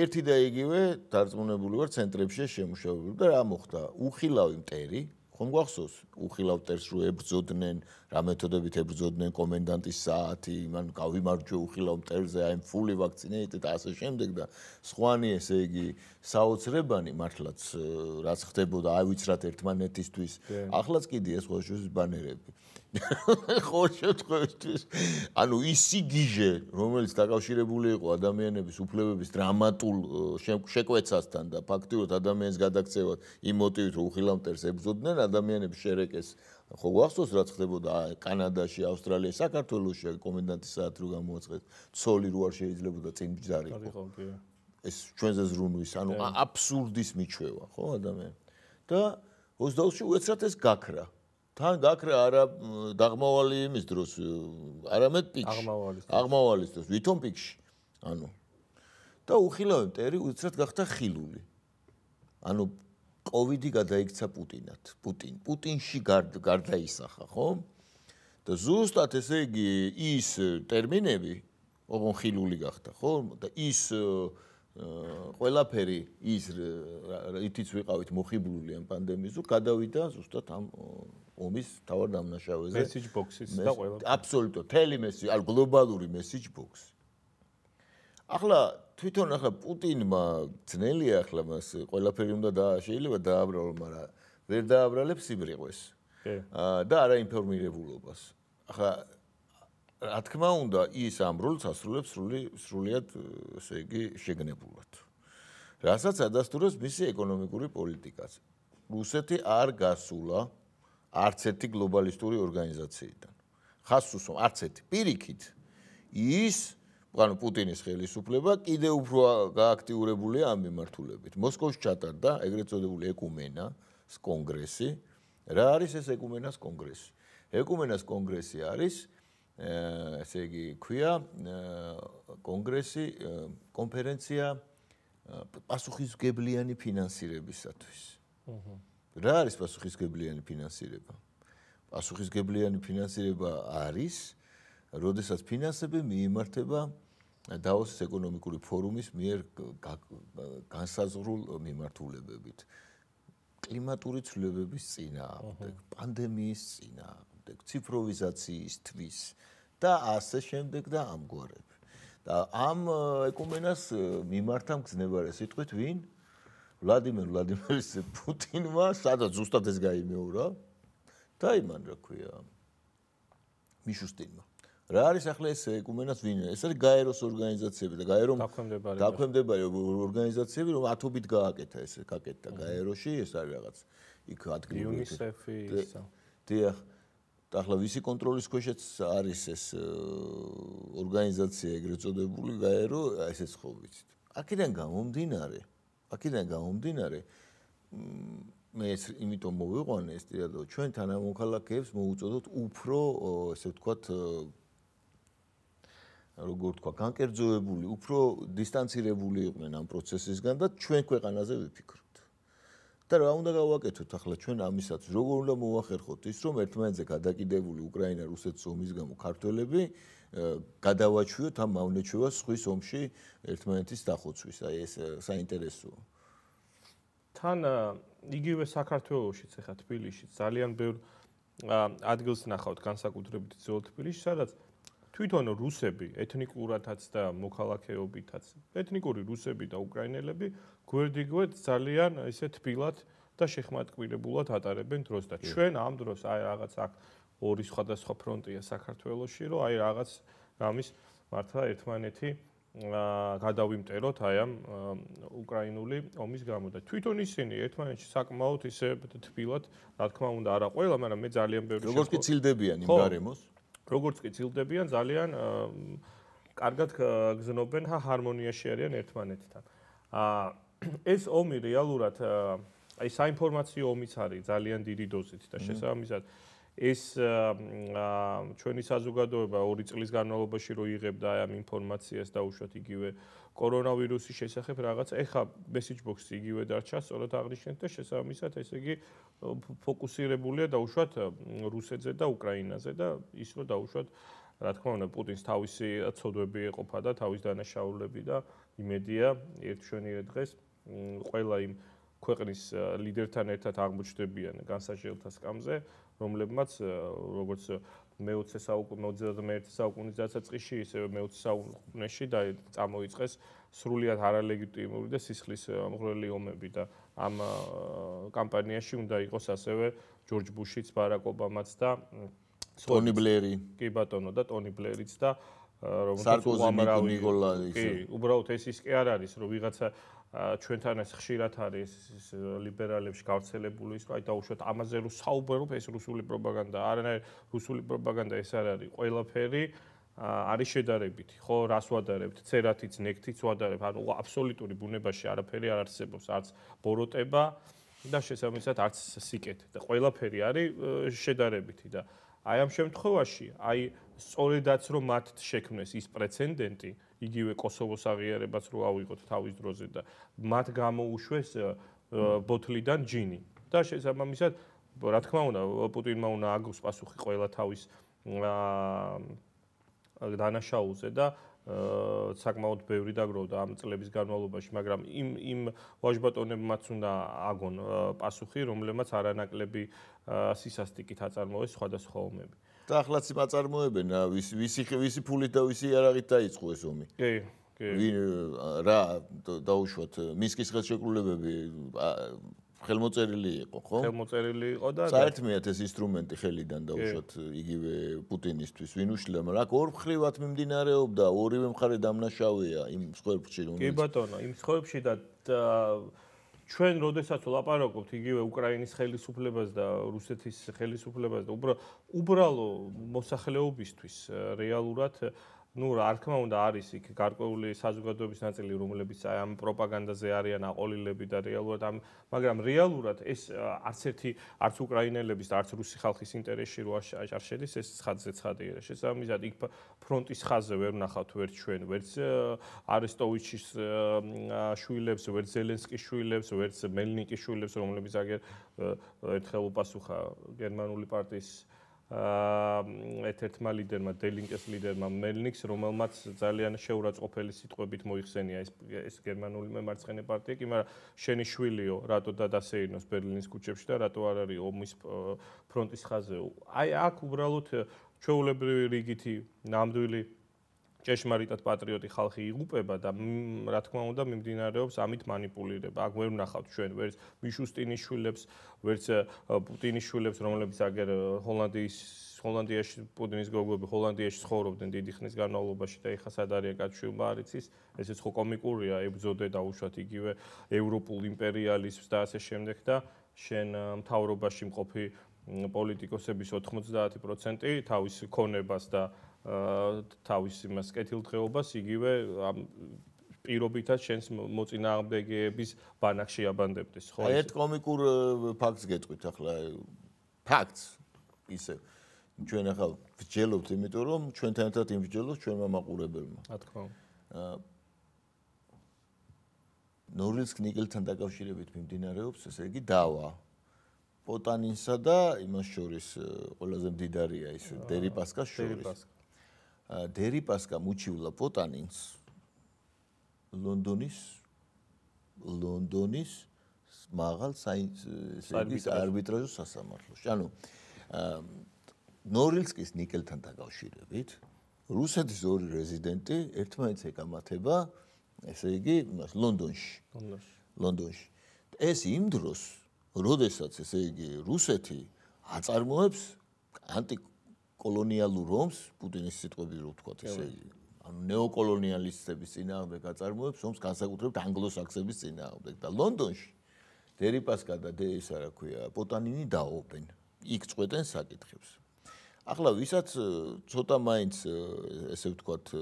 ერთი და იგივე დარწმუნებული ვარ ცენტრებში შემუშავებული და რა მოხდა? უხილავი მტერი ხომ გვახსოვს უხილავტერს რო ებრძოდნენ რა მეთოდებით ებრძოდნენ კომენდანტის საათი მან გავიმარჯვე უხილავტერზე აი ფული ვაქცინეიტი და ასე შემდეგ და სხვანი ესე იგი საოცრებანი მართლაც რაც ხდებოდა აი ვიცრათ ერთმანეთისთვის ახლაც კიდე ეს ხოშოს ბანერები [LAUGHS] ხო შეთქოვისთვის ანუ ისი გიჟე რომელიც დაკავშირებული იყო ადამიანების უფლებების დრამატულ შეკვეცასთან და ფაქტიურად ადამიანის გადაქცევას იმ მოტივით რომ უხილამტერს ებზოდნენ ადამიანების შერეკეს ხო გვახსოვს რაც ხდებოდა კანადაში, ავსტრალიაში, საქართველოსში კომენდანტის საათ რო გამოაცხეთ ცოლი რო არ შეიძლება და წინ ბჯარი ხო ეს ჩვენზე ზრუნვის ანუ აბსურდის მიჩვევა ხო ადამიან და 20-ში უეცრად ეს გაქრა თან გაქრა არა დაღმავალი იმის დროს არამედ პიქში აღმავალის აღმავალის დროს ვითომ პიქში ანუ და უხილავე მტერი უცრად გახდა ხილული ანუ კოვიდი გადაიქცა პუტინად პუტინ პუტინში გარდაისახა ხო და ზუსტად ესე იგი ის ტერმინები ოღონ ხილული გახდა ხო და ის ყველაფერი ის ითიც ვიყავით მოხიბლული ამ პანდემიის უ გადავიდა ზუსტად ამ ომის თავარ დამნაშავეზე message box-ის და ყველა აბსოლუტო თელი message, ან გლობალური message box. ახლა თვითონ ახლა პუტინმა ძნელი ახლა მას ყველაფერი უნდა და შეიძლება დააბრალო, მაგრამ ვერ დააბრალებს იბრიყვეს. კი. აა და არა ინფორმირებულობას. ახლა რა თქმა უნდა, ის ამ როლს ასრულებს სრული სრულიად, ესე იგი, შეგნებულად. რასაც ადასტურებს მისი ეკონომიკური პოლიტიკაც. რუსეთი არ გასულა არც ერთი გლობალისტური ორგანიზაციიდან. ხასუსო, არც ერთი პირიქით ის ანუ პუტინის ხელისუფლება კიდე უფრო გააქტიურებულია ამ მიმართულებით. მოსკოვში ჩატარდა ეგრეთ წოდებული ეკუმენას კონგრესი. რა არის ეს ეკუმენას კონგრესი? ეკუმენას კონგრესი არის ესე იგი ქვია კონგრესი, კონფერენცია პასუხისგებლიანი ფინანსირებისათვის. აჰა. რა არის პასუხისგებლიანი ფინანსირება? პასუხისგებლიანი ფინანსირება არის, როდესაც ფინანსები მიიმართება დაოსის ეკონომიკური ფორუმის მიერ განსაზღვრულ მიმართულებებით. კლიმატური ცვლილებების წინააღმდეგ, პანდემიის წინააღმდეგ, ციფროვიზაციისთვის, აჰა. და ასე შემდეგ და ამგვარად. და ამ ეკუმენას მიმართა მგზნებარე სიტყვით ვინ? ვლადიმერ ვლადიმერის პუტინმა, სადაც ზუსტად ეს გამოიმეორა. და იმან რა ქვია? მიშუსტინმა რა არის ახლა ეს ეკუმენას ვინ ეს არის გაეროს ორგანიზაციები და გაერო დაქვემდებარე ორგანიზაციები რომ ათობით გააკეთა ეს გააკეთა გაეროში ეს არის რაღაც იქ ადგილი იუნისეფი ისა დიახ და ახლა ვისი კონტროლის ქვეშაც არის ეს ორგანიზაცია ეგრეთ წოდებული გაერო, ესეც ხო ვიცით. აქედან გამომდინარე, აქედან გამომდინარე მე ეს იმიტომ მოვიყვანე ეს ტირადო ჩვენ თანამოქალაქეებს მოუწოდოთ უფრო ესე ვთქვათ როგორ თქვა განკერძოებული, უფრო დისტანცირებული იყვნენ ამ პროცესისგან და ჩვენ ქვეყანაზე ვიფიქრო. და რა უნდა გავაკეთოთ ახლა ჩვენ ამისაც როგორ უნდა მოახერხოთ ის რომ ერთმანეთზე გადაკიდებული უკრაინა რუსეთის ომის გამო ქართველები გადავაჩვიოთ ამ მავნეჩვევას ხვის ომში ერთმანეთის დახოცვის აი ეს საინტერესოა თან იგივე საქართველოსიც ახლა თბილისში ძალიან ბევრ ადგილს ნახავთ განსაკუთრებით ძველ თბილისში სადაც თვითონ რუსები ეთნიკურათაც და მოქალაქეობითაც ეთნიკური რუსები და უკრაინელები გვერდიგვერდ ძალიან ესე თბილად და შეხმატკბილებულად ატარებენ დროს და ჩვენ ამ დროს აი რაღაც აქ ორი სხვადასხვა ფრონტია საქართველოში რომ აი რაღაც რამის მართლა ერთმანეთი გადავიმტეროთ აი ამ უკრაინული ომის გამო და თვითონ ისინი ერთმანეთში საკმაოდ ისე თბილად რა თქმა უნდა არა ყველა მაგრამ მე ძალიან ბევრი როგორც კი ცილდებიან იმ გარემოს როგორც კი ცილდებიან ძალიან კარგად გზნობენ ჰარმონიაში არიან ერთმანეთთან აა ეს ომი რეალურად აი საინფორმაციო ომიც არის ძალიან დიდი დოზით და შესაბამისად ეს ჩვენი საზოგადოება 2 წლის განმავლობაში რო იღებდა ამ ინფორმაციას და უშოთ იგივე კორონავირუსის შესახებ რაღაც ეხა message box იგივე დარჩა სწორად აღნიშნეთ და შესაბამისად ესე იგი ფოკუსირებულია და უშოთ რუსეთზე და უკრაინაზე და ის რო დაუშვათ რა თქმა უნდა პუტინს თავისი ცოდვები ეყოფა და თავის დანაშაულები და იმედია ერთ შვენიერ დღეს ყველა იმ ქვეყნის ლიდერთან ერთად აღმოჩნდებიან განსაშელთა სკამზე, რომლებმაც როგორც მეოცე საუკუნე 21 საუკუნის დასაწყისში, ისე მეოცე საუკუნეში და წამოიწეს სრულიად არალეგიტიმური და სისხლის მომღრელი ომები და ამ კამპანიაში უნდა იყოს ასევე ჯორჯ ბუშიც, ბარაკ ობამაც და ტონი ბლერი. კი ბატონო და ტონი ბლერიც და რომელიც უამრავი ნიკოლაი ისე. კი, უბრალოდ ეს ის კი არ არის, რომ ვიღაცა ჩვენთან ეს ხშირად არის ლიბერალებში გავრცელებული ის, რომ აი დაუშვათ ამაზე რუს საუბრობ ეს რუსული პროპაგანდა, არანაირი რუსული პროპაგანდა ეს არ არის, ყველაფერი არის შედარებითი, ხო, რას ვადარებთ, ცერათიც, ნექთიც ვადარებ, ანუ აბსოლუტური ბუნებაში არაფერი არ არსებობს, არც ბოროტება და შესაბამისად არც სიკეთე და ყველაფერი არის შედარებითი და აი ამ შემთხვევაში, აი სწორედაც რომ მათ შექმნეს ის პრეცედენტი, იგივე კოსოვოს აღიარებაც რო ავიღოთ თავის დროზე და მათ გამოუშვეს ბოთლიდან ჯინი. და შესაბამისად, რა თქმა უნდა, პუტინმა უნდა აგოს პასუხი ყველა თავის აა დანაშაულზე და საკმაოდ ბევრი დაგროვდა ამ წლების განმავლობაში, მაგრამ იმ იმ ვაჟბატონებმაც უნდა აგონ პასუხი, რომლებმაც არანაკლები სისასტიკით აწარმოეს სხვადასხვა ომები. და ახლაც იმაწარმოებენ რა, ვის ვის ვის ფული და ვის იარაღი დაიწყო ეს ომი. კი. ვინ რა დაუშვათ მისკის ხელშეკრულებები ხელმოწერილი იყო, ხო? ხელმოწერილი იყო და საერთმეათ ეს ინსტრუმენტი ხელიდან დაუშვათ იგივე პუტინისტვის ვინუშლა, მაგრამ ორ მხრივად მიმდინარეობდა, ორივე მხარე დამნაშავეა იმ სხვებში რომ კი ბატონო, იმ სხვებში და ჩვენ როდესაც ვლაპარაკობთ იგივე უკრაინის ხელისუფლებას და რუსეთის ხელისუფლებას და უბრალო მოსახლეობისთვის რეალურად ну, რა თქმა უნდა, არის იქ გარკვეული საზოგადოების ნაწილი, რომლებიც აი ამ პროპაგანდაზე არიან აყოლილები და რეალურად ამ, მაგრამ რეალურად ეს არც ერთი არც უკრაინელების და არც რუსი ხალხის ინტერესში რო არ შედის ეს 9-ზე 9-ი. შესაბამისად, იქ ფრონტის ხაზზე ვერ ნახავთ ვერც ჩვენ, ვერც არესტოვიჩის შვილებს, ვერც ზელენსკის შვილებს, ვერც მელნიკის შვილებს, რომლებიც აგერ ერთხელ უპასუხა გერმანული პარტიის ერთ-ერთმა ლიდერმა, დელინკეს ლიდერმა მელნიქს, რომელმაც ძალიან შეურაცხყოფელი სიტყვებით მოიხსენია ეს ეს გერმანული მემარცხენე პარტია კი, მაგრამ შენი შვილიო, რატო დადასეინოს ბერლინის ქუჩებში და რატო არ არის ომის ფრონტის ხაზე? აი აქ უბრალოდ ჩვეულებრივი რიგითი ნამდვილი ჭეშმარიტად პატრიოტი ხალხი იღუპება და რა თქმა უნდა მიმდინარეობს ამით манипуლირება. აგ ვერ ვნახავთ ჩვენ, ვერც მიშუსტინის შვილებს, ვერც პუტინის შვილებს, რომლებიც აგერ ჰოლანდიის ჰოლანდიაში პუტინის გოგოები ჰოლანდიაში ცხოვრობდნენ დიდი ხნის განმავლობაში და ეხა სად არის კაცშუმა არის ის ესეც ხო კომიკურია ებძოდე და უშვათ იგივე ევროპულ იმპერიალიზმს და ასე შემდეგ და შენ მთავრობაში მყოფი პოლიტიკოსების 90% თავის ქონებას და თავის იმას კეთილდღეობას იგივე ამ პირობითაც შენს მოწინააღმდეგეების ბანახში აბანდებდეს ხო ერთ კომიკურ ფაქტს გეტყვით ახლა ფაქტს ისე ჩვენ ახლა ვჯელობთ იმიტომ რომ ჩვენთან ერთად იმ ვჯელოს ჩვენმა მაყურებელმა რა თქმა უნდა ნორილსკ ნიკელთან დაკავშირებით მიმდინარეობს ესე იგი დავა პოტანინსა და იმას შორის ყველაზე მდიდარია ის დერიპასკას შორის დერიპასკა დერიპასკა მუჩიულა პოტანინს ლონდონის ლონდონის მაღალ საინტერესო არბიტრაჟო სასამართლოში. ანუ ნორილსკის ნიკელთან დაკავშირებით რუსეთის ორი რეზიდენტი ერთმანეთს ეკამათება, ესე იგი, მას ლონდონში. ლონდონში. ლონდონში. ეს იმ დროს, როდესაც ესე იგი რუსეთი აწარმოებს ანტიკ კოლონიალურ რომს პუტინის სიტყვები რო ვთქვა ესე ანუ ნეოკოლონიალისტების ძინავდა გაწარმოებს რომს განსაკუთრებით ანგლოსაქსების ძინავდა და ლონდონში დერიპასკა და ეს რა ქვია პოტანინი დაობენ იქ წვეთენ საკითხებს ახლა ვისაც ცოტა მაინც ესე ვთქვათ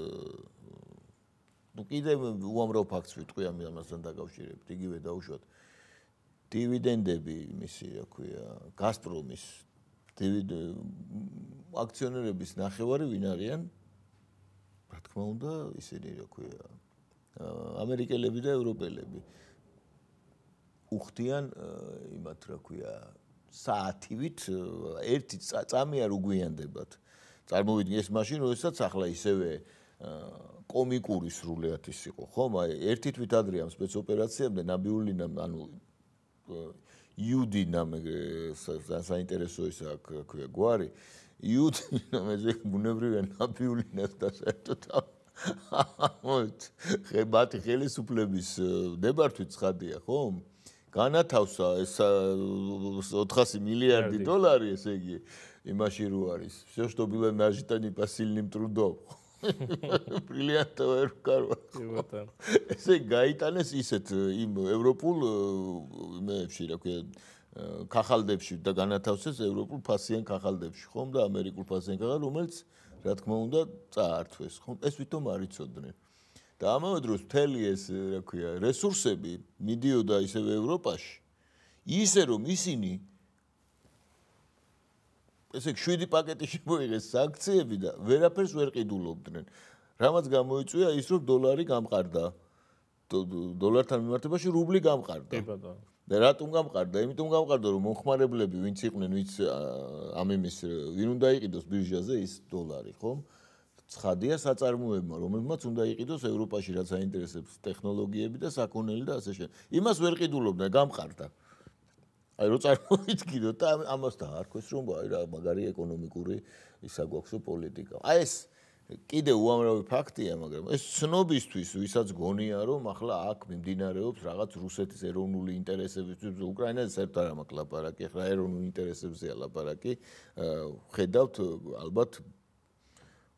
ну კიდე უამრავ ფაქტს ვიტყვი ამ ამასთან დაკავშირებით იგივე დაუშვათ დივიდენდები მისი რა ქვია გასტრომის დივიდენდ აქციონერების ნახევარი ვინ არიან? რა თქმა უნდა, ისინი რა ქვია, ამერიკელები და ევროპელები. უხდიან იმათ რა ქვია, საათივით ერთი წამი არ უგვიანდებათ. წარმოვიდგინე ეს მაშინ, როდესაც ახლა ისევე კომიკური სრულეათის იყო, ხო? მაგრამ ერთი თვით ადრე ამ სპეცოპერაციამდე ნაბიული ნამ ანუ იუდი ნამ ეს საინტერესო ისაა, რა ქვია, გვარი იუთინო მეზე ბუნებრივია ნაფიული ნეს და საერთოდ ამოთ ხებათი ხელისუფლების ნებართვი ცხადია ხო განათავსა ეს 400 მილიარდი დოლარი ესე იგი იმაში რო არის всё что было нажито не по сильным трудом ბრილიანტო ევროკარო ესე გაიტანეს ისეთ იმ ევროპულ იმეებში რა ქვია კახალდებში და განათავსეს ევროპულ ფასიან კახალდებში, ხომ და ამერიკულ ფასიან კახალ, რომელიც რა თქმა უნდა წაართვეს, ხომ? ეს თვითონ არიწოდნენ. და ამავე დროს მთელი ეს, რა ქვია, რესურსები მიდიოდა ისევ ევროპაში. ისე რომ ისინი ესე შვიდი პაკეტი შემოიღეს სანქციები და ვერაფერს ვერ ყიდულობდნენ. რამაც გამოიწვია ის, რომ დოლარი გამყარდა. დოლართან მიმართებაში რუბლი გამყარდა. კი ბატონო. და რატომ გამყარდა? იმიტომ გამყარდა, რომ მომხმარებლები ვინც იყვნენ, ვინც ამ იმის ვინ უნდა იყიდოს ბირჟაზე ის დოლარი, ხომ? ცხადია საწარმოებმა, რომელმაც უნდა იყიდოს ევროპაში, რაც აინტერესებს ტექნოლოგიები და საქონელი და ასე შემდეგ. იმას ვერ ყიდულობდა, გამყარდა. აი რო წარმოიდგინოთ, ამას და არქვეს რომ აი რა მაგარი ეკონომიკური ისა გვაქვსო პოლიტიკა. აი ეს კიდე უამრავი ფაქტია, მაგრამ ეს ცნობისთვის, ვისაც გონია, რომ ახლა აქ მიმდინარეობს რაღაც რუსეთის ეროვნული ინტერესებისთვის უკრაინაზე საერთოდ არ ამაკ ლაპარაკი, ახლა ეროვნული ინტერესებზეა ლაპარაკი. ხედავთ ალბათ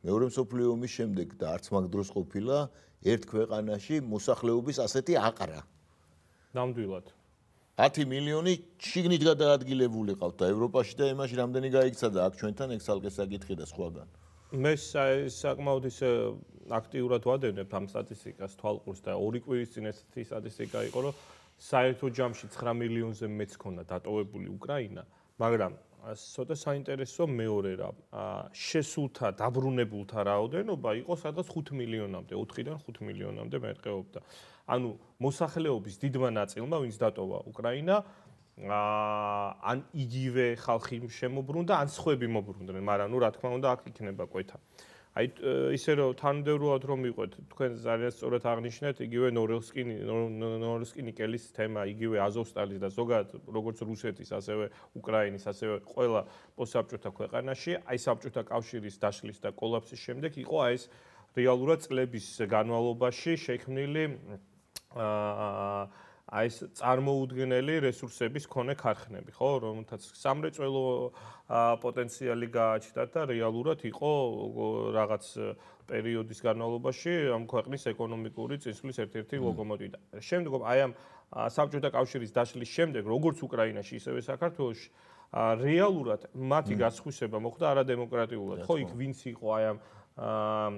მეორე მსოფლიო ომის შემდეგ და არც მაგ დროს ყოფილა ერთ ქვეყანაში მოსახლეობის ასეთი აყრა. ნამდვილად 10 მილიონი ჩიგნით გადაადგილებული ყავთ და ევროპაში და იმაში რამდენი გაიქცა და აქ ჩვენთან ექსალკეს საკითხი და სხვაგან. მე საკმაოდ ის აქტიურად ვადევნებ ამ სტატისტიკას თვალყურს და ორი კვირის წინ ეს სტატისტიკა იყო რომ საერთო ჯამში 9 მილიონზე მეც ქონდა დატოვებული უკრაინა, მაგრამ ცოტა საინტერესო მეორე რა, შესულთა დაბრუნებულთა რაოდენობა იყო სადაც 5 მილიონამდე, 4-დან 5 მილიონამდე მერყეობდა. ანუ მოსახლეობის დიდმა ნაწილმა, ვინც დატოვა უკრაინა, აა ან იგივე ხალხი შემოbrunდა, ან სხვები მობrunდნენ, მაგრამ ნუ რა თქმა უნდა აქ იქნება ყვეთა. აი ისე რომ თანმდევრულად რომ იყვეთ, თქვენ ძალიან სწორად აღნიშნეთ იგივე ნორელსკი ნორელსკი ნიკელის თემა, იგივე აზოვსტალის და ზოგადად როგორც რუსეთის, ასევე უკრაინის, ასევე ყველა პოსაბჭოთა ქვეყანაში, აი საბჭოთა კავშირის დაშლის და კოლაფსის შემდეგ იყო აი ეს რეალურად წლების განმავლობაში შექმნილი აა აი ეს წარმოუდგენელი რესურსების ქონე ქარხნები, ხო, რომელთაც სამრეწველო პოტენციალი გააჩნდათ და რეალურად იყო რაღაც პერიოდის განმავლობაში ამ ქვეყნის ეკონომიკური წინსვლის ერთ-ერთი ლოკომოტივი და შემდგომ აი ამ საბჭოთა კავშირის დაშლის შემდეგ როგორც უკრაინაში, ისევე საქართველოში რეალურად მათი გასხვისება მოხდა არადემოკრატიულად, ხო, იქ ვინც იყო აი ამ აა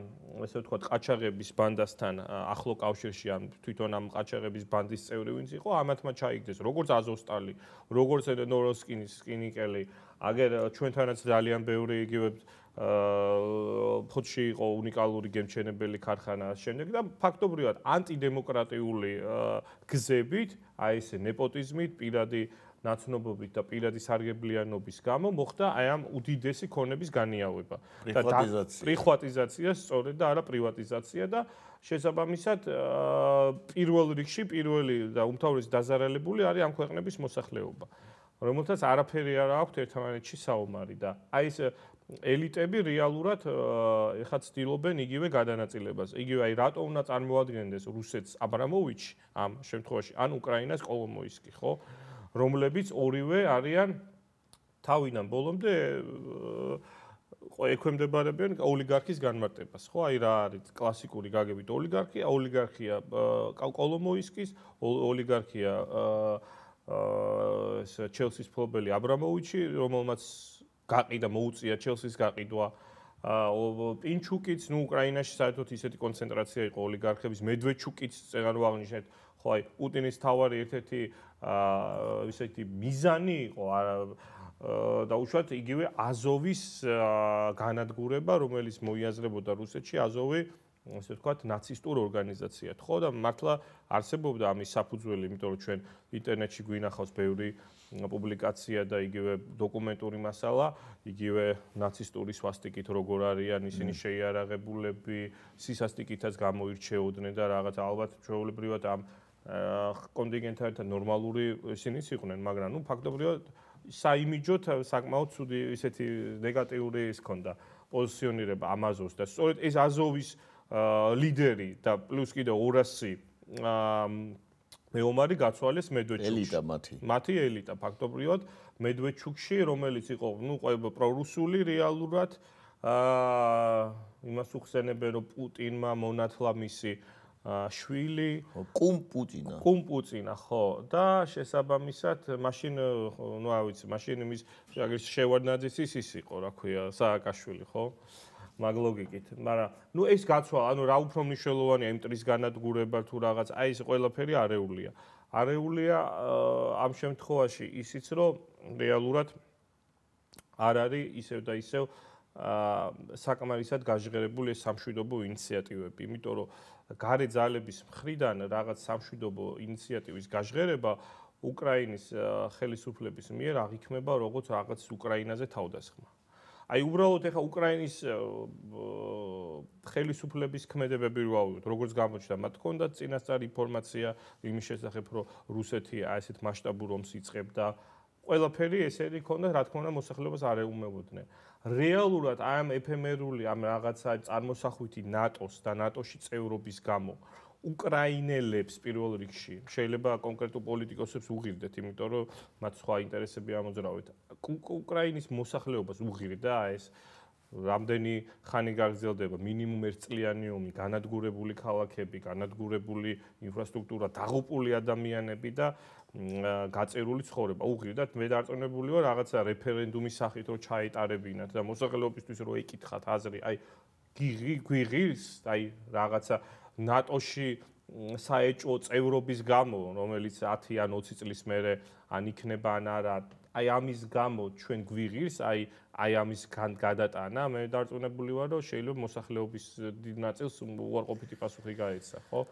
ესე ვთქვათ ყაჩაღების ბანდასთან ახლო კავშირში ან თვითონ ამ ყაჩაღების ბანდის წევრი ვინც იყო ამათმა ჩაიგდეს როგორც აზოვსტალი როგორც ნოროსკინის სკინიკელი აგერ ჩვენთანაც ძალიან ბევრი იგივე აა ფოთში იყო უნიკალური გემჩენებელი ქარხანა შემდეგ და ფაქტობრივად ანტიდემოკრატიული გზებით აი ეს ნეპოტიზმით პირადი აა ნაცნობობით და პირადი სარგებლიანობის გამო მოხდა აი ამ უდიდესი ქონების განიავება პრივატიზაცია პრივატიზაცია სწორედ და არა პრივატიზაცია და შესაბამისად პირველ რიგში პირველი და უმთავრესად დაზარალებული არის ამ ქვეყნების მოსახლეობა რომელთაც არაფერი არ აქვთ ერთმანეთში საომარი და აი ეს ელიტები რეალურად ეხა ცდილობენ იგივე გადანაწილებას. იგივე აი რატო უნდა წარმოადგენდეს რუსეთს აბრამოვიჩი ამ შემთხვევაში, ან უკრაინას კოლომოისკი, ხო? რომლებიც ორივე არიან თავიდან ბოლომდე ეკვემდებარებიან ოლიგარქის განმარტებას, ხო? აი რა არის კლასიკური გაგებით ოლიგარქია, ოლიგარქია კოლომოისკის, ოლიგარქია ეს ჩელსის ფლობელი აბრამოვიჩი, რომელმაც გაყიდა მოუწია ჩელსის გაყიდვა ა პინჩუკიც ნუ უკრაინაში საერთოდ ისეთი კონცენტრაცია იყო ოლიგარქების მედვეჩუკიც წეგანო აღნიშნეთ ხო აი პუტინის თავარი ერთ-ერთი ისეთი მიზანი იყო არა და უშუალოდ იგივე აზოვის განადგურება, რომელიც მოიაზრებოდა რუსეთში აზოვი ასე ვთქვათ, ნაცისტურ ორგანიზაციად. ხო და მართლა არსებობდა ამის საფუძველი, იმიტომ რომ ჩვენ ინტერნეტში გვინახავს ბევრი პუბლიკაცია და იგივე დოკუმენტური მასალა, იგივე ნაცისტური სვასტიკით როგორ არიან ისინი შეიარაღებულები, სისასტიკითაც გამოირჩეოდნენ და რაღაც ალბათ ჩვეულებრივად ამ კონტინგენტთან ნორმალური ისინი იყვნენ, მაგრამ ნუ ფაქტობრივად საიმიჯოთ э, საკმაოდ ცუდი ისეთი ნეგატიური ის ქონდა პოზიციონირება ამაზოს და სწორედ ეს აზოვის э, ლიდერი და პლუს კიდე 200 მეომარი გაცვალეს მედვეჩუკში. ელიტა მათი. მათი ელიტა ფაქტობრივად მედვეჩუკში, რომელიც იყო, ნუ პრორუსული რეალურად აა იმას უხსენებენ, რომ პუტინმა მონათლა მისი აა შვილი კუმ პუტინა კუმ პუტინა ხო და შესაბამისად მაშინ ნუ რა ვიცი მაშინ იმის აგრეთ შევარდნაძის ის ის იყო რა ქვია სააკაშვილი ხო მაგ ლოგიკით მაგრამ ნუ ეს გაცვალა ანუ რა უფრო მნიშვნელოვანია იმ ტრის განადგურება თუ რაღაც აი ეს ყველაფერი არეულია არეულია ამ შემთხვევაში ისიც რომ რეალურად არ არის ისევ და ისევ აა საკმარისად გაჟღერებული ეს სამშვიდობო ინიციატივები იმიტომ რომ გარე ძალების მხრიდან რაღაც სამშვიდობო ინიციატივის გაჟღერება უკრაინის ხელისუფლების მიერ აღიქმება როგორც რაღაც უკრაინაზე თავდასხმა. აი უბრალოდ ეხა უკრაინის ხელისუფლების ქმედებები რო ავიოთ, როგორც გამოჩნდა, მათ კონდა წინასწარი ინფორმაცია იმის შესახებ, რომ რუსეთი აი ესეთ მასშტაბურ ომს იწყებდა. ყველაფერი ესე იგი კონდა, რა თქმა უნდა, მოსახლეობას არეუმებოდნენ. რეალურად ამ ეფემერული ამ რაღაცა წარმოსახვითი ნატოს და ნატოში წევრობის გამო უკრაინელებს პირველ რიგში შეიძლება კონკრეტულ პოლიტიკოსებს უღირდეთ, იმიტომ რომ მათ სხვა ინტერესები ამოძრავით. უკრაინის მოსახლეობას უღირდა ეს რამდენი ხანი გაგრძელდება მინიმუმ ერთწლიანი ომი, განადგურებული ქალაქები, განადგურებული ინფრასტრუქტურა, დაღუპული ადამიანები და გაწერული ცხოვრება უღირდათ მე დარწმუნებულიო რაღაცა რეფერენდუმის სახით რო ჩაეტარებინათ და მოსახლეობისთვის რო ეკითხათ აზრი აი გიღი გიღის აი რაღაცა ნატოში საეჭო წევრობის გამო რომელიც 10 ან 20 წლის მერე ან იქნება ან არა აი ამის გამო ჩვენ გვიღირს აი აი ამის გადატანა მე დარწმუნებული ვარ რომ შეიძლება მოსახლეობის დიდ ნაწილს უარყოფითი პასუხი გაეცა ხო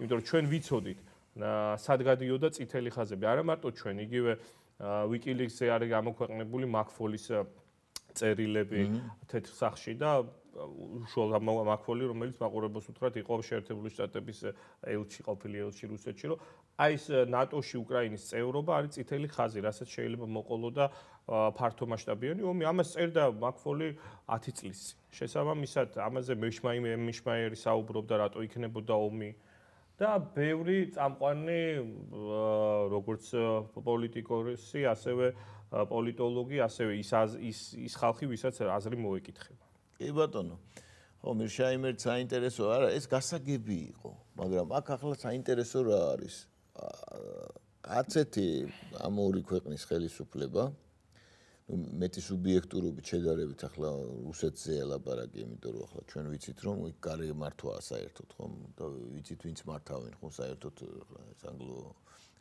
იმიტომ რომ ჩვენ ვიცოდით სად გადიოდა წითელი ხაზები. არა მარტო ჩვენ, იგივე ვიკილიქსზე არის გამოქვეყნებული მაკფოლის წერილები თეთრ სახში და უშუალოდ მაკფოლი, რომელიც მაყურებელს უთხრათ იყო შეერთებული შტატების ელჩი, ყოფილი ელჩი რუსეთში, რომ აი ეს ნატოში უკრაინის წევრობა არის წითელი ხაზი, რასაც შეიძლება მოყოლო და ფართო მასშტაბიანი ომი ამას წერდა მაკფოლი 10 წლის. შესაბამისად, ამაზე მეშმაიერი მეშმაიერი საუბრობდა, რატო იქნებოდა ომი და ბევრი წამყვანი როგორც პოლიტიკოსი, ასევე პოლიტოლოგი, ასევე ის ის ის ხალხი, ვისაც აზრი მოეკითხება. კი ბატონო. ხო, მიშაიმერ საინტერესო არა, ეს გასაგები იყო, მაგრამ აქ ახლა საინტერესო რა არის? აცეთი ამ ორი ქვეყნის ხელისუფლება მეტი სუბიექტურობით შედარებით ახლა რუსეთზე ელაპარაკი, იმიტომ რომ ახლა ჩვენ ვიცით რომ იქ გარე მართვაა საერთოდ, ხომ? და ვიცით ვინც მართავენ, ხომ საერთოდ ახლა ეს ანგლო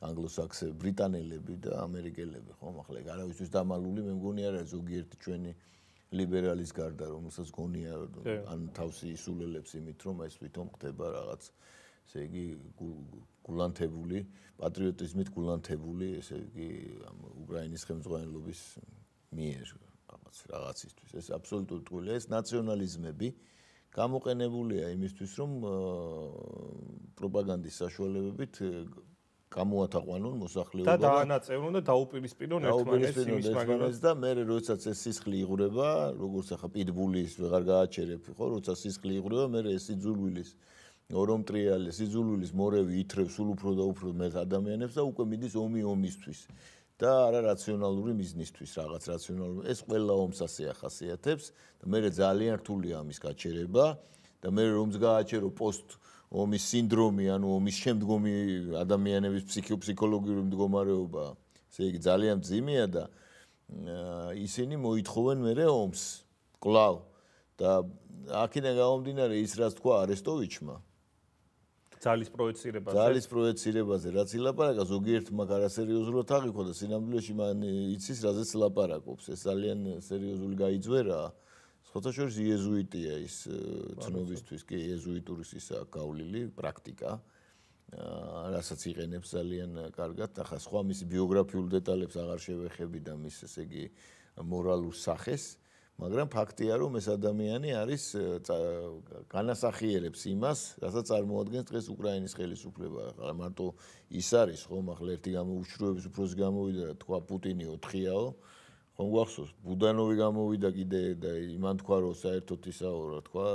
ანგლოსაქსე ბრიტანელები და ამერიკელები, ხომ? ახლა ეგ არავისთვის დამალული, მე მგონი არა ზოგიერთი ჩვენი ლიბერალის გარდა რომელსაც გონია ან თავს ისულელებს იმით რომ ეს თვითონ ხდება რაღაც ესე იგი გულანთებული პატრიოტიზმით გულანთებული ესე იგი ამ უკრაინის ხელმძღვანელობის მიერ რაღაც რაღაცისთვის ეს აბსოლუტურ ტყუილია ეს ნაციონალიზმები გამოყენებულია იმისთვის რომ პროპაგანდის საშუალებებით გამოათაყვანონ მოსახლეობა და დაანაწევრონ და დაუპირისპირონ ერთმანეთს იმის მაგალითს და მე როდესაც ეს სისხლი იღრება როგორც ახლა პიტბულის ვეღარ გააჩერებ ხო როცა სისხლი იღრება მე ეს იძულვილის ორომტრიალის იძულვილის მორევი ითრევს სულ უფრო და უფრო მე ადამიანებს და უკვე მიდის ომი ომისთვის და არა რაციონალური მიზნისთვის რაღაც რაციონალური ეს ყველა ომსასე ახასიათებს და მე ძალიან რთული ამის გაჩერება და მე რომ გააჩერო პოსტ ომის სინდრომი ანუ ომის შემდგომი ადამიანების ფსიქიოფსიქოლოგიური მდგომარეობა ესე იგი ძალიან ძიმეა და ისინი მოითხოვენ მე ომს კლავ და აქედან გამომდინარე ის რაც თქვა არესტოვიჩმა ძალის პროექცირებაზე. ძალის პროექცირებაზე რაც ილაპარაკა ზოგიერთმა გარასერიოზულად აღიქვა და სინამდვილეში მან იცის რაზეც ლაპარაკობს. ეს ძალიან სერიოზული გაიძვერა. ხოთაშორის იეზუიტია ის ცნობისთვის, კი იეზუიტურის ისა გავლილი პრაქტიკა. აა რასაც იყენებს ძალიან კარგად, ახლა სხვა მისი ბიოგრაფიულ დეტალებს აღარ შევეხები და მის ესე იგი მორალურ სახეს. აა მაგრამ ფაქტია რომ ეს ადამიანი არის განასახიერებს იმას, რასაც წარმოადგენს დღეს უკრაინის ხელისუფლება. ახლა მარტო ის არის ხომ ახლა ერთი გამოუშრუების უფროსი გამოვიდა და თქვა პუტინი 4-იაო. ხომ გახსოვს ბუდანოვი გამოვიდა კიდე და იმან თქვა რომ საერთოდ ისაო რა თქვა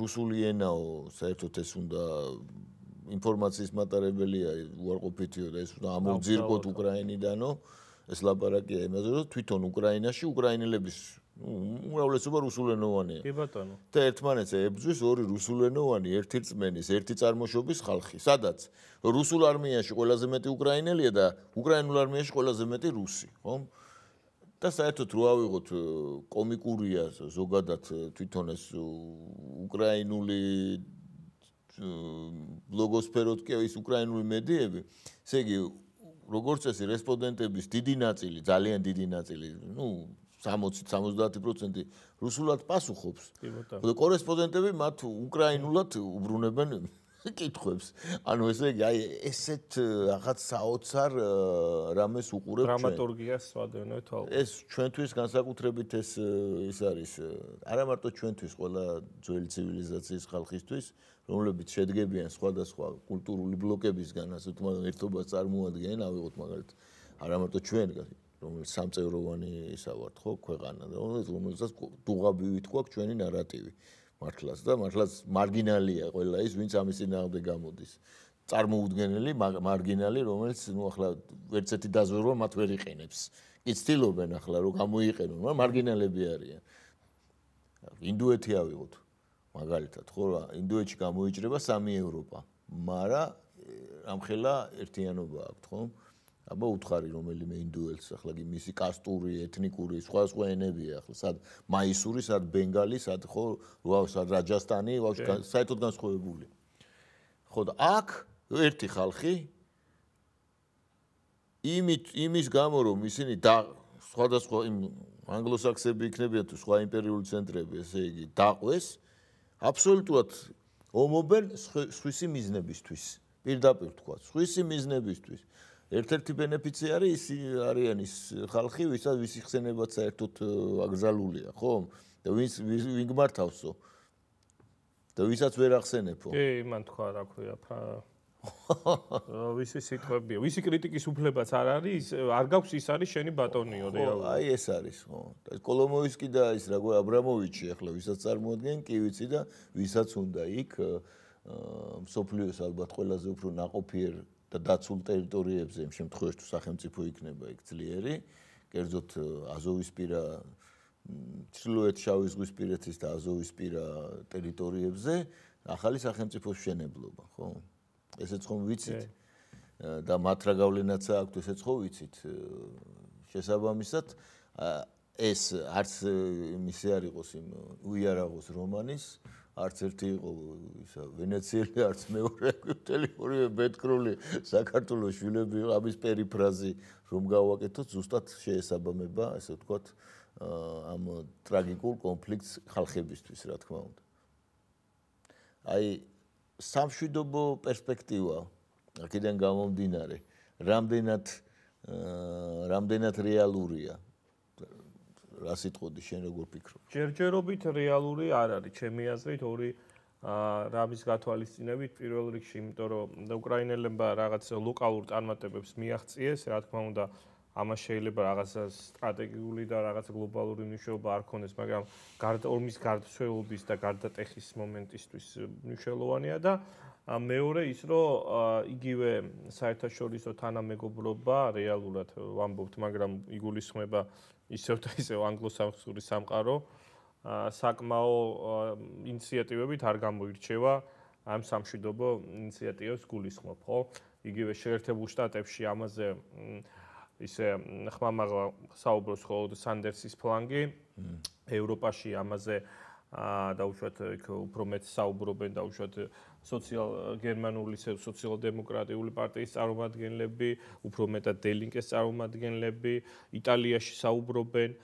რუსული ენაო საერთოდ ეს უნდა ინფორმაციის მატარებელია უარყოფითიო და ეს უნდა ამოძირკოთ უკრაინიდანო. აა ეს ლაპარაკია იმაზე, რომ თვითონ უკრაინაში უკრაინელების უმრავლესობა რუსულენოვანია. კი ბატონო. და ერთმანეთს ებძვის ორი რუსულენოვანი, ერთი წმენის, ერთი წარმოშობის ხალხი. სადაც რუსულ არმიაში ყველაზე მეტი უკრაინელია და უკრაინულ არმიაში ყველაზე მეტი რუსი, ხო? და საერთოდ რო ავიღოთ კომიკურია ზოგადად თვითონ ეს უკრაინული ბლოგოსფეროთ კი ის უკრაინული მედიები, ესე იგი როგორც წესი რესპონდენტების დიდი ნაწილი, ძალიან დიდი ნაწილი, ну 60-70% რუსულად პასუხობს. და კორესპონდენტები მათ უკრაინულად უბრუნებენ [LAUGHS] კითხვებს. ანუ ესე იგი, აი ესეთ რაღაც საოცარ რამეს უყურებთ ჩვენ. დრამატურგიას სვადენო თვალ. ეს ჩვენთვის განსაკუთრებით ეს ის არის არა მარტო ჩვენთვის, ყველა ძველი ცივილიზაციის ხალხისთვის, რომლებიც შედგებიან სხვადასხვა კულტურული ბლოკებისგან, ასე თუმცა ერთობას წარმოადგენენ, ავიღოთ მაგალითად არამარტო ჩვენ, რომელიც სამწევროვანი ისა ვართ, ხო, ქვეყანა და რომელსაც დუღაბივით ყვაკ ჩვენი нараტივი მართლაც და მართლაც მარგინალია ყველა ის, ვინც ამის ძინააღმდეგ გამოდის. წარმოუდგენელი მარგინალი, რომელიც ნუ ახლა ვერც ერთი დაზვერვა მათ ვერ იყენებს. იცდილობენ ახლა რომ გამოიყენონ, მაგრამ მარგინალები არიან. ინდუეთი ავიღოთ. მაგალითად ხო რა ინდოეთში გამოიჭრება სამი ევროპა მარა ამხელა ერთიანობა აქვს ხო აბა უთხარი რომელიმე ინდუელს ახლა კი მისი კასტური ეთნიკური სხვა სხვა ენებია ახლა სად მაისური სად ბენგალი სად ხო ვაუ სად რაჯასტანი ვაუ საერთოდ განსხვავებული ხო და აქ ერთი ხალხი იმით იმის გამო რომ ისინი და სხვადასხვა იმ ანგლოსაქსები იქნებიან თუ სხვა იმპერიული ცენტრები ესე იგი დაყვეს აბსოლუტურად ომობენ სხვისი მიზნებისთვის. პირდაპირ თქვა, სხვისი მიზნებისთვის. ერთ-ერთი ბენეფიციარი ის არიან ის ხალხი, ვისაც ვისი ხსენება საერთოდ აკრძალულია, ხო? და ვინც ვინ გმართავსო? და ვისაც ვერ ახსენებო. კი, მან თქვა რა ქვია, ფა ვისი სიტყვებია? ვისი კრიტიკის უფლებაც არ არის? არ გაქვს ის არის შენი ბატონიო რეალურად. აი ეს არის, ხო. ეს კოლომოვსკი და ის რაგო აბრამოვიჩი ახლა ვისაც წარმოადგენენ კივიცი და ვისაც უნდა იქ მსოფლიოს ალბათ ყველაზე უფრო ناقოფიერ და დაცულ ტერიტორიებზე იმ შემთხვევაში თუ სახელმწიფო იქნება ეგ ძლიერი, კერძოდ აზოვისპირა ჩრდილოეთ შავი ზღვის პირეთის და აზოვისპირა ტერიტორიებზე ახალი სახელმწიფოს შენებლობა, ხო? ესეც ხომ ვიცით და მათ რა გავლენაცა აქვს ესეც ხომ ვიცით შესაბამისად ეს არც მისი არ იყოს იმ უიარაღოს რომანის არც ერთი იყო ისა ვენეციელი არც მეორე ტელეფორიე ბეთკრული საქართველოს შვილები ამის პერიფრაზი რომ გავაკეთოთ ზუსტად შეესაბამება ესე ვთქვა ამ ტრაგიკულ კონფლიქტს ხალხებისთვის რა თქმა უნდა აი სამშვიდობო პერსპექტივა აქედან გამომდინარე რამდენად რამდენად რეალურია რა სიტყვები შენ როგორ ფიქრობ? ჯერჯერობით რეალური არ არის ჩემი აზრით ორი რამის გათვალისწინებით პირველ რიგში იმიტომ რომ უკრაინელებმა რაღაც ლოკალურ წარმატებებს მიაღწიეს რა თქმა უნდა აა ამას შეიძლება რაღაცა სტრატეგიული და რაღაცა გლობალური მნიშვნელობა არ ქონდეს, მაგრამ გარდა ორმის გარდაცვლილობის და გარდა ტექის მომენტისთვის მნიშვნელოვანია და მეორე ის, რომ იგივე საერთაშორისო თანამეგობრობა რეალურად ვამბობთ, მაგრამ იგულისხმება ისევ და ისევ ანგლო-საქსური სამყარო საკმაო ინიციატივებით არ გამოირჩევა ამ სამშვიდობო ინიციატივებს გულისხმობ, ხო? იგივე შეერთებულ შტატებში ამაზე ისე ხმამაღლა საუბრობს ხოლმე სანდერსის ფლანგი ევროპაში ამაზე და უშუალოდ იქ უფრო მეც საუბრობენ და უშუალოდ სოციალ გერმანული სოციალ-დემოკრატიული პარტიის წარმომადგენლები, უფრო მეტად დელინკეს წარმომადგენლები, იტალიაში საუბრობენ,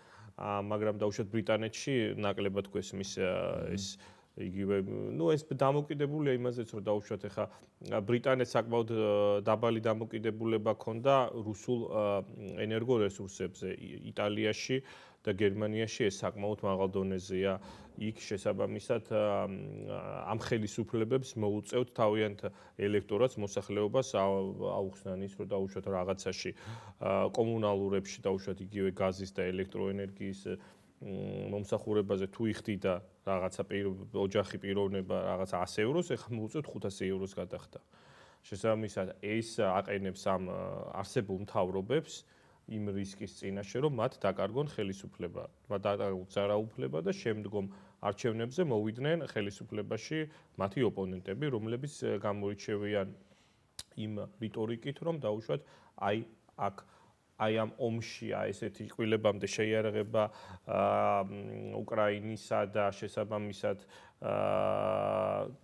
მაგრამ დაუშვათ ბრიტანეთში ნაკლებად გვესმის ეს იგივე, ну ეს დამოკიდებულია იმაზეც, რომ დაუშვათ ეხა ბრიტანეთს საკმაოდ დაბალი დამოკიდებულება ჰქონდა რუსულ ენერგორესურსებზე იტალიაში და გერმანიაში ეს საკმაოდ მაღალ დონეზეა. იქ შესაბამისად ამ ხელისუფლებებს მოუწევთ თავიანთ ელექტორატს, მოსახლეობას აუხსნანის რომ დაუშვათ რაღაცაში კომუნალურებში დაუშვათ იგივე გაზის და ელექტროენერგიის მომსახურებაზე თუ იხდიდა რაღაცა ოჯახი პიროვნება რაღაცა 100 ევროს, ეხლა მოუწევთ 500 ევროს გადახდა. შესაბამისად, ეს აყენებს ამ არსებულ მთავრობებს იმ რისკის წინაშე, რომ მათ დაკარგონ ხელისუფლება, და დაუცარაუფლება და შემდგომ არჩევნებზე მოვიდნენ ხელისუფლებაში მათი ოპონენტები, რომლებიც გამორჩევიან იმ რიტორიკით, რომ დაუშვათ აი აქ აი ამ ომშია ესეთი ყვილებამდე შეიარაღება უკრაინისა და შესაბამისად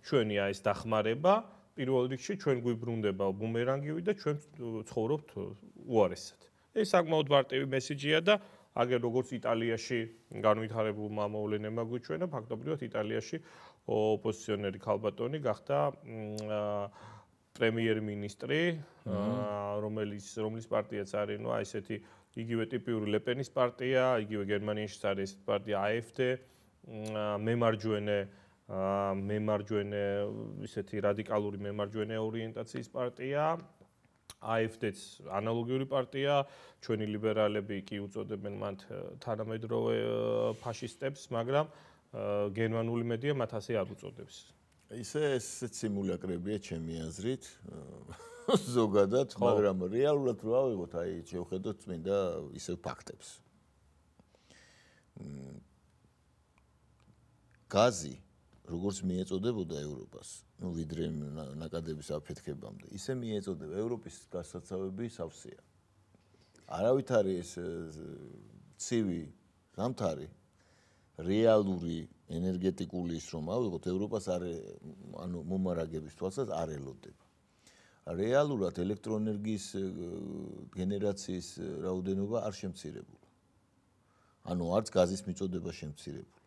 ჩვენი აი ეს დახმარება პირველ რიგში ჩვენ გვიბრუნდება ბუმერანგივი და ჩვენ ცხოვრობთ უარესად. ეს საკმაოდ ვარტივი მესიჯია და აგე როგორც იტალიაში განვითარებულ მომავლენემა გვიჩვენა ფაქტობრივად იტალიაში ოპოზიციონერი ხალბატონი გახდა აა პრემიერ-მინისტრი, რომელიც რომლის პარტიაც არის, ну, აი ესეთი იგივე ტიპური ლეპენის პარტია, იგივე გერმანიაშიც არის ესეთი პარტია AFD, მემარჯვენე მემარჯვენე ისეთი რადიკალური მემარჯვენე ორიენტაციის პარტია. AFD-ც ანალოგიური პარტია, ჩვენი ლიბერალები კი უწოდებენ მათ თანამედროვე ფაშისტებს, მაგრამ გერმანული მედია მათ ასე არ უწოდებს. ისე ესეც სიმულაკრებია ჩემი აზრით ზოგადად მაგრამ რეალურად რა ვიღოთ აი შევხედოთ წმინდა ისე ფაქტებს გაზი როგორც მიეწოდებოდა ევროპას ну ვიდრე ნაკადების აფეთქებამდე ისე მიეწოდება ევროპის გასაცავები სავსეა არავითარი ეს ცივი გამთარი რეალური ენერგეტიკული ის რომ ავიღოთ ევროპას არ ანუ მომარაგების თვალსაზრისით არ ელოდება. რეალურად ელექტროენერგიის გენერაციის რაოდენობა არ შემცირებულა. ანუ არც გაზის მიწოდება შემცირებულა.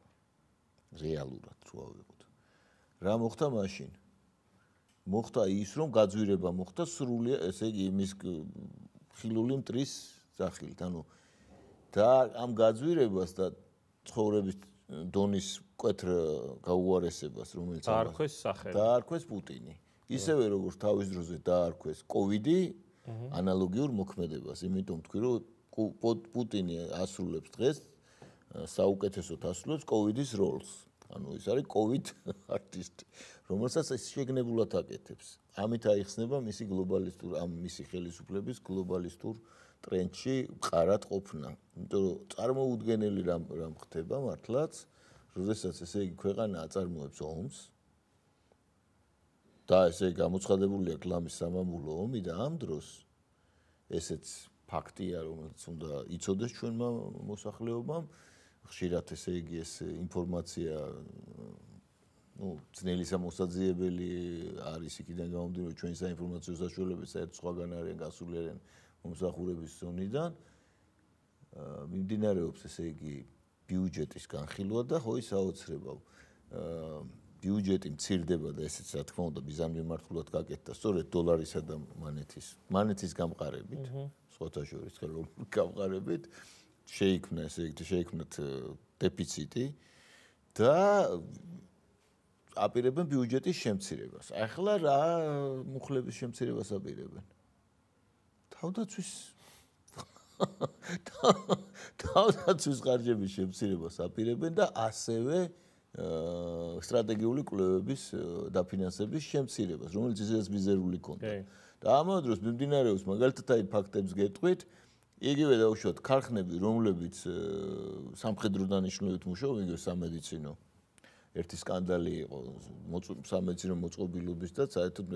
რეალურად რო ავიღოთ. რა მოხდა მაშინ? მოხდა ის რომ გაძვირება მოხდა სრული ესე იგი მის ხილული მტრის სახილით. ანუ და ამ გაძვირებას და ცხოვრების დონის კეთრ გაუარესებას, რომელიც დაარქვეს სახელი. დაარქვეს პუტინი. ისევე როგორც თავის დროზე დაარქვეს კოვიდი ანალოგიურ მოქმედებას, იმიტომ თქვი რომ პუტინი ასრულებს დღეს საუკეთესოდ ასრულებს კოვიდის როლს. ანუ ეს არის კოვიდ [LAUGHS] არტისტი, რომელსაც ეს შეგნებულად აკეთებს. ამით აიხსნება მისი გლობალისტური ამ მისი ხელისუფლების გლობალისტური ტრენჩი ყარად ყოფნა. იმიტომ რომ წარმოუდგენელი რამ რამ ხდება მართლაც, როდესაც ესე იგი ქვეყანა აწარმოებს ომს. და ესე გამოცხადებულია გლამის სამამულო ომი და ამ დროს ესეც ფაქტია, რომელიც უნდა იცოდეს ჩვენმა მოსახლეობამ, ხშირად ესე იგი ეს ინფორმაცია ну, ძნელისა მოსაძიებელი არის იქიდან გამომდინარე ჩვენს საინფორმაციო საშუალებებს საერთ სხვაგან არიან გასულიერენ მომსახურების ზონიდან მიმდინარეობს ესე იგი ბიუჯეტის განხილვა და ხო ის აოცრებავ ბიუჯეტი მცირდება და ესეც რა თქმა უნდა ბიზანტიმართულად გაკეთდა სწორედ დოლარისა და მონეთის მონეთის გამყარებით სხვათა შორის ხელოვნური გამყარებით შეიქმნა ესე იგი შეიქმნა დეფიციტი და აპირებენ ბიუჯეტის შემცირებას. ახლა რა მუხლების შემცირებას აპირებენ? აა თავდაცვის [LAUGHS] თავდაცვის ხარჯების შემცირებას აპირებენ და ასევე სტრატეგიული კვლევების დაფინანსების შემცირებას, რომელიც ისედაც მიზერული ქონდა. და ამავე დროს მიმდინარეობს მაგალითად აი ფაქტებს გეტყვით იგივე და უშოთ ქარხნები, რომლებიც სამხედრო დანიშნულებით მუშაობენ, იგივე სამედიცინო ერთი სკანდალი იყო სამედიცინო მოწყობილობის და საერთოდ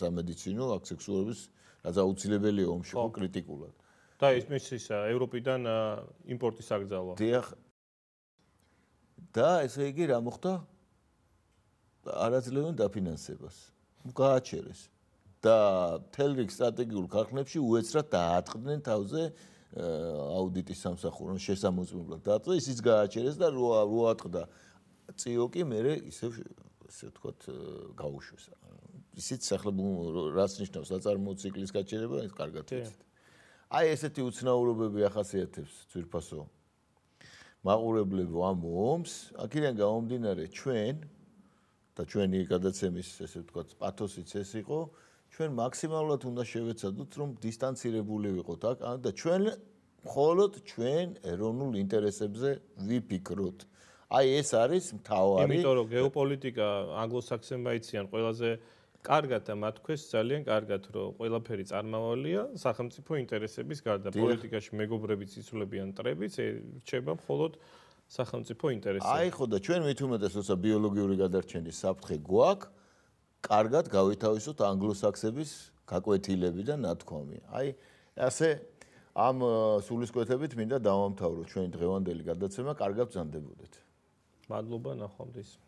სამედიცინო აქსექსუალების რაც აუცილებელია ომში ხო კრიტიკულად და ეს მისის ევროპიდან იმპორტის აკრძალვა დიახ და ესე იგი რა მოხდა არაძლევენ დაფინანსებას გააჩერეს და თელრიგ სტრატეგიულ ქარხნებში უეცრად დაატყდნენ თავზე აუდიტის სამსახურის შესამოწმებლად და ისიც გააჩერეს და რო რო ატყდა ციო კი მე ისევ ესე ვთქვათ გაუშვეს. ისიც ახლა რაც ნიშნავს საწარმო ციკლის გაჩერება, ეს კარგად არის. აი ესეთი უცნაურობები ახასიათებს ძირფასო მაყურებლებო ამ ომს, აქედან გამომდინარე ჩვენ და ჩვენი გადაცემის ესე ვთქვათ პათოსიც ეს იყო, ჩვენ მაქსიმალურად უნდა შევეცადოთ, რომ დისტანცირებული ვიყოთ აქ და ჩვენ მხოლოდ ჩვენ ეროვნულ ინტერესებზე ვიფიქროთ. აი ეს არის მთავარი იმიტომ რომ გეოპოლიტიკა ანგლოსაქსენბაიციან ყველაზე კარგად და მათქვეს ძალიან კარგად რომ ყველაფერი წარმავალია სახელმწიფო ინტერესების გარდა პოლიტიკაში მეგობრებიც იცვლებიან ტრებიც რჩება მხოლოდ სახელმწიფო ინტერესები აი ხო და ჩვენ მithumetes როცა ბიოლოგიური გადარჩენის საფრთხე გვაქვს კარგად გავითავისოთ ანგლოსაქსების გაკვეთილები და ნათქვამი აი ასე ამ э, სულისკვეთებით მინდა დავამთავროთ ჩვენი დღევანდელი გადაცემა კარგად ვზანდებოდეთ მადლობა ნახვამდის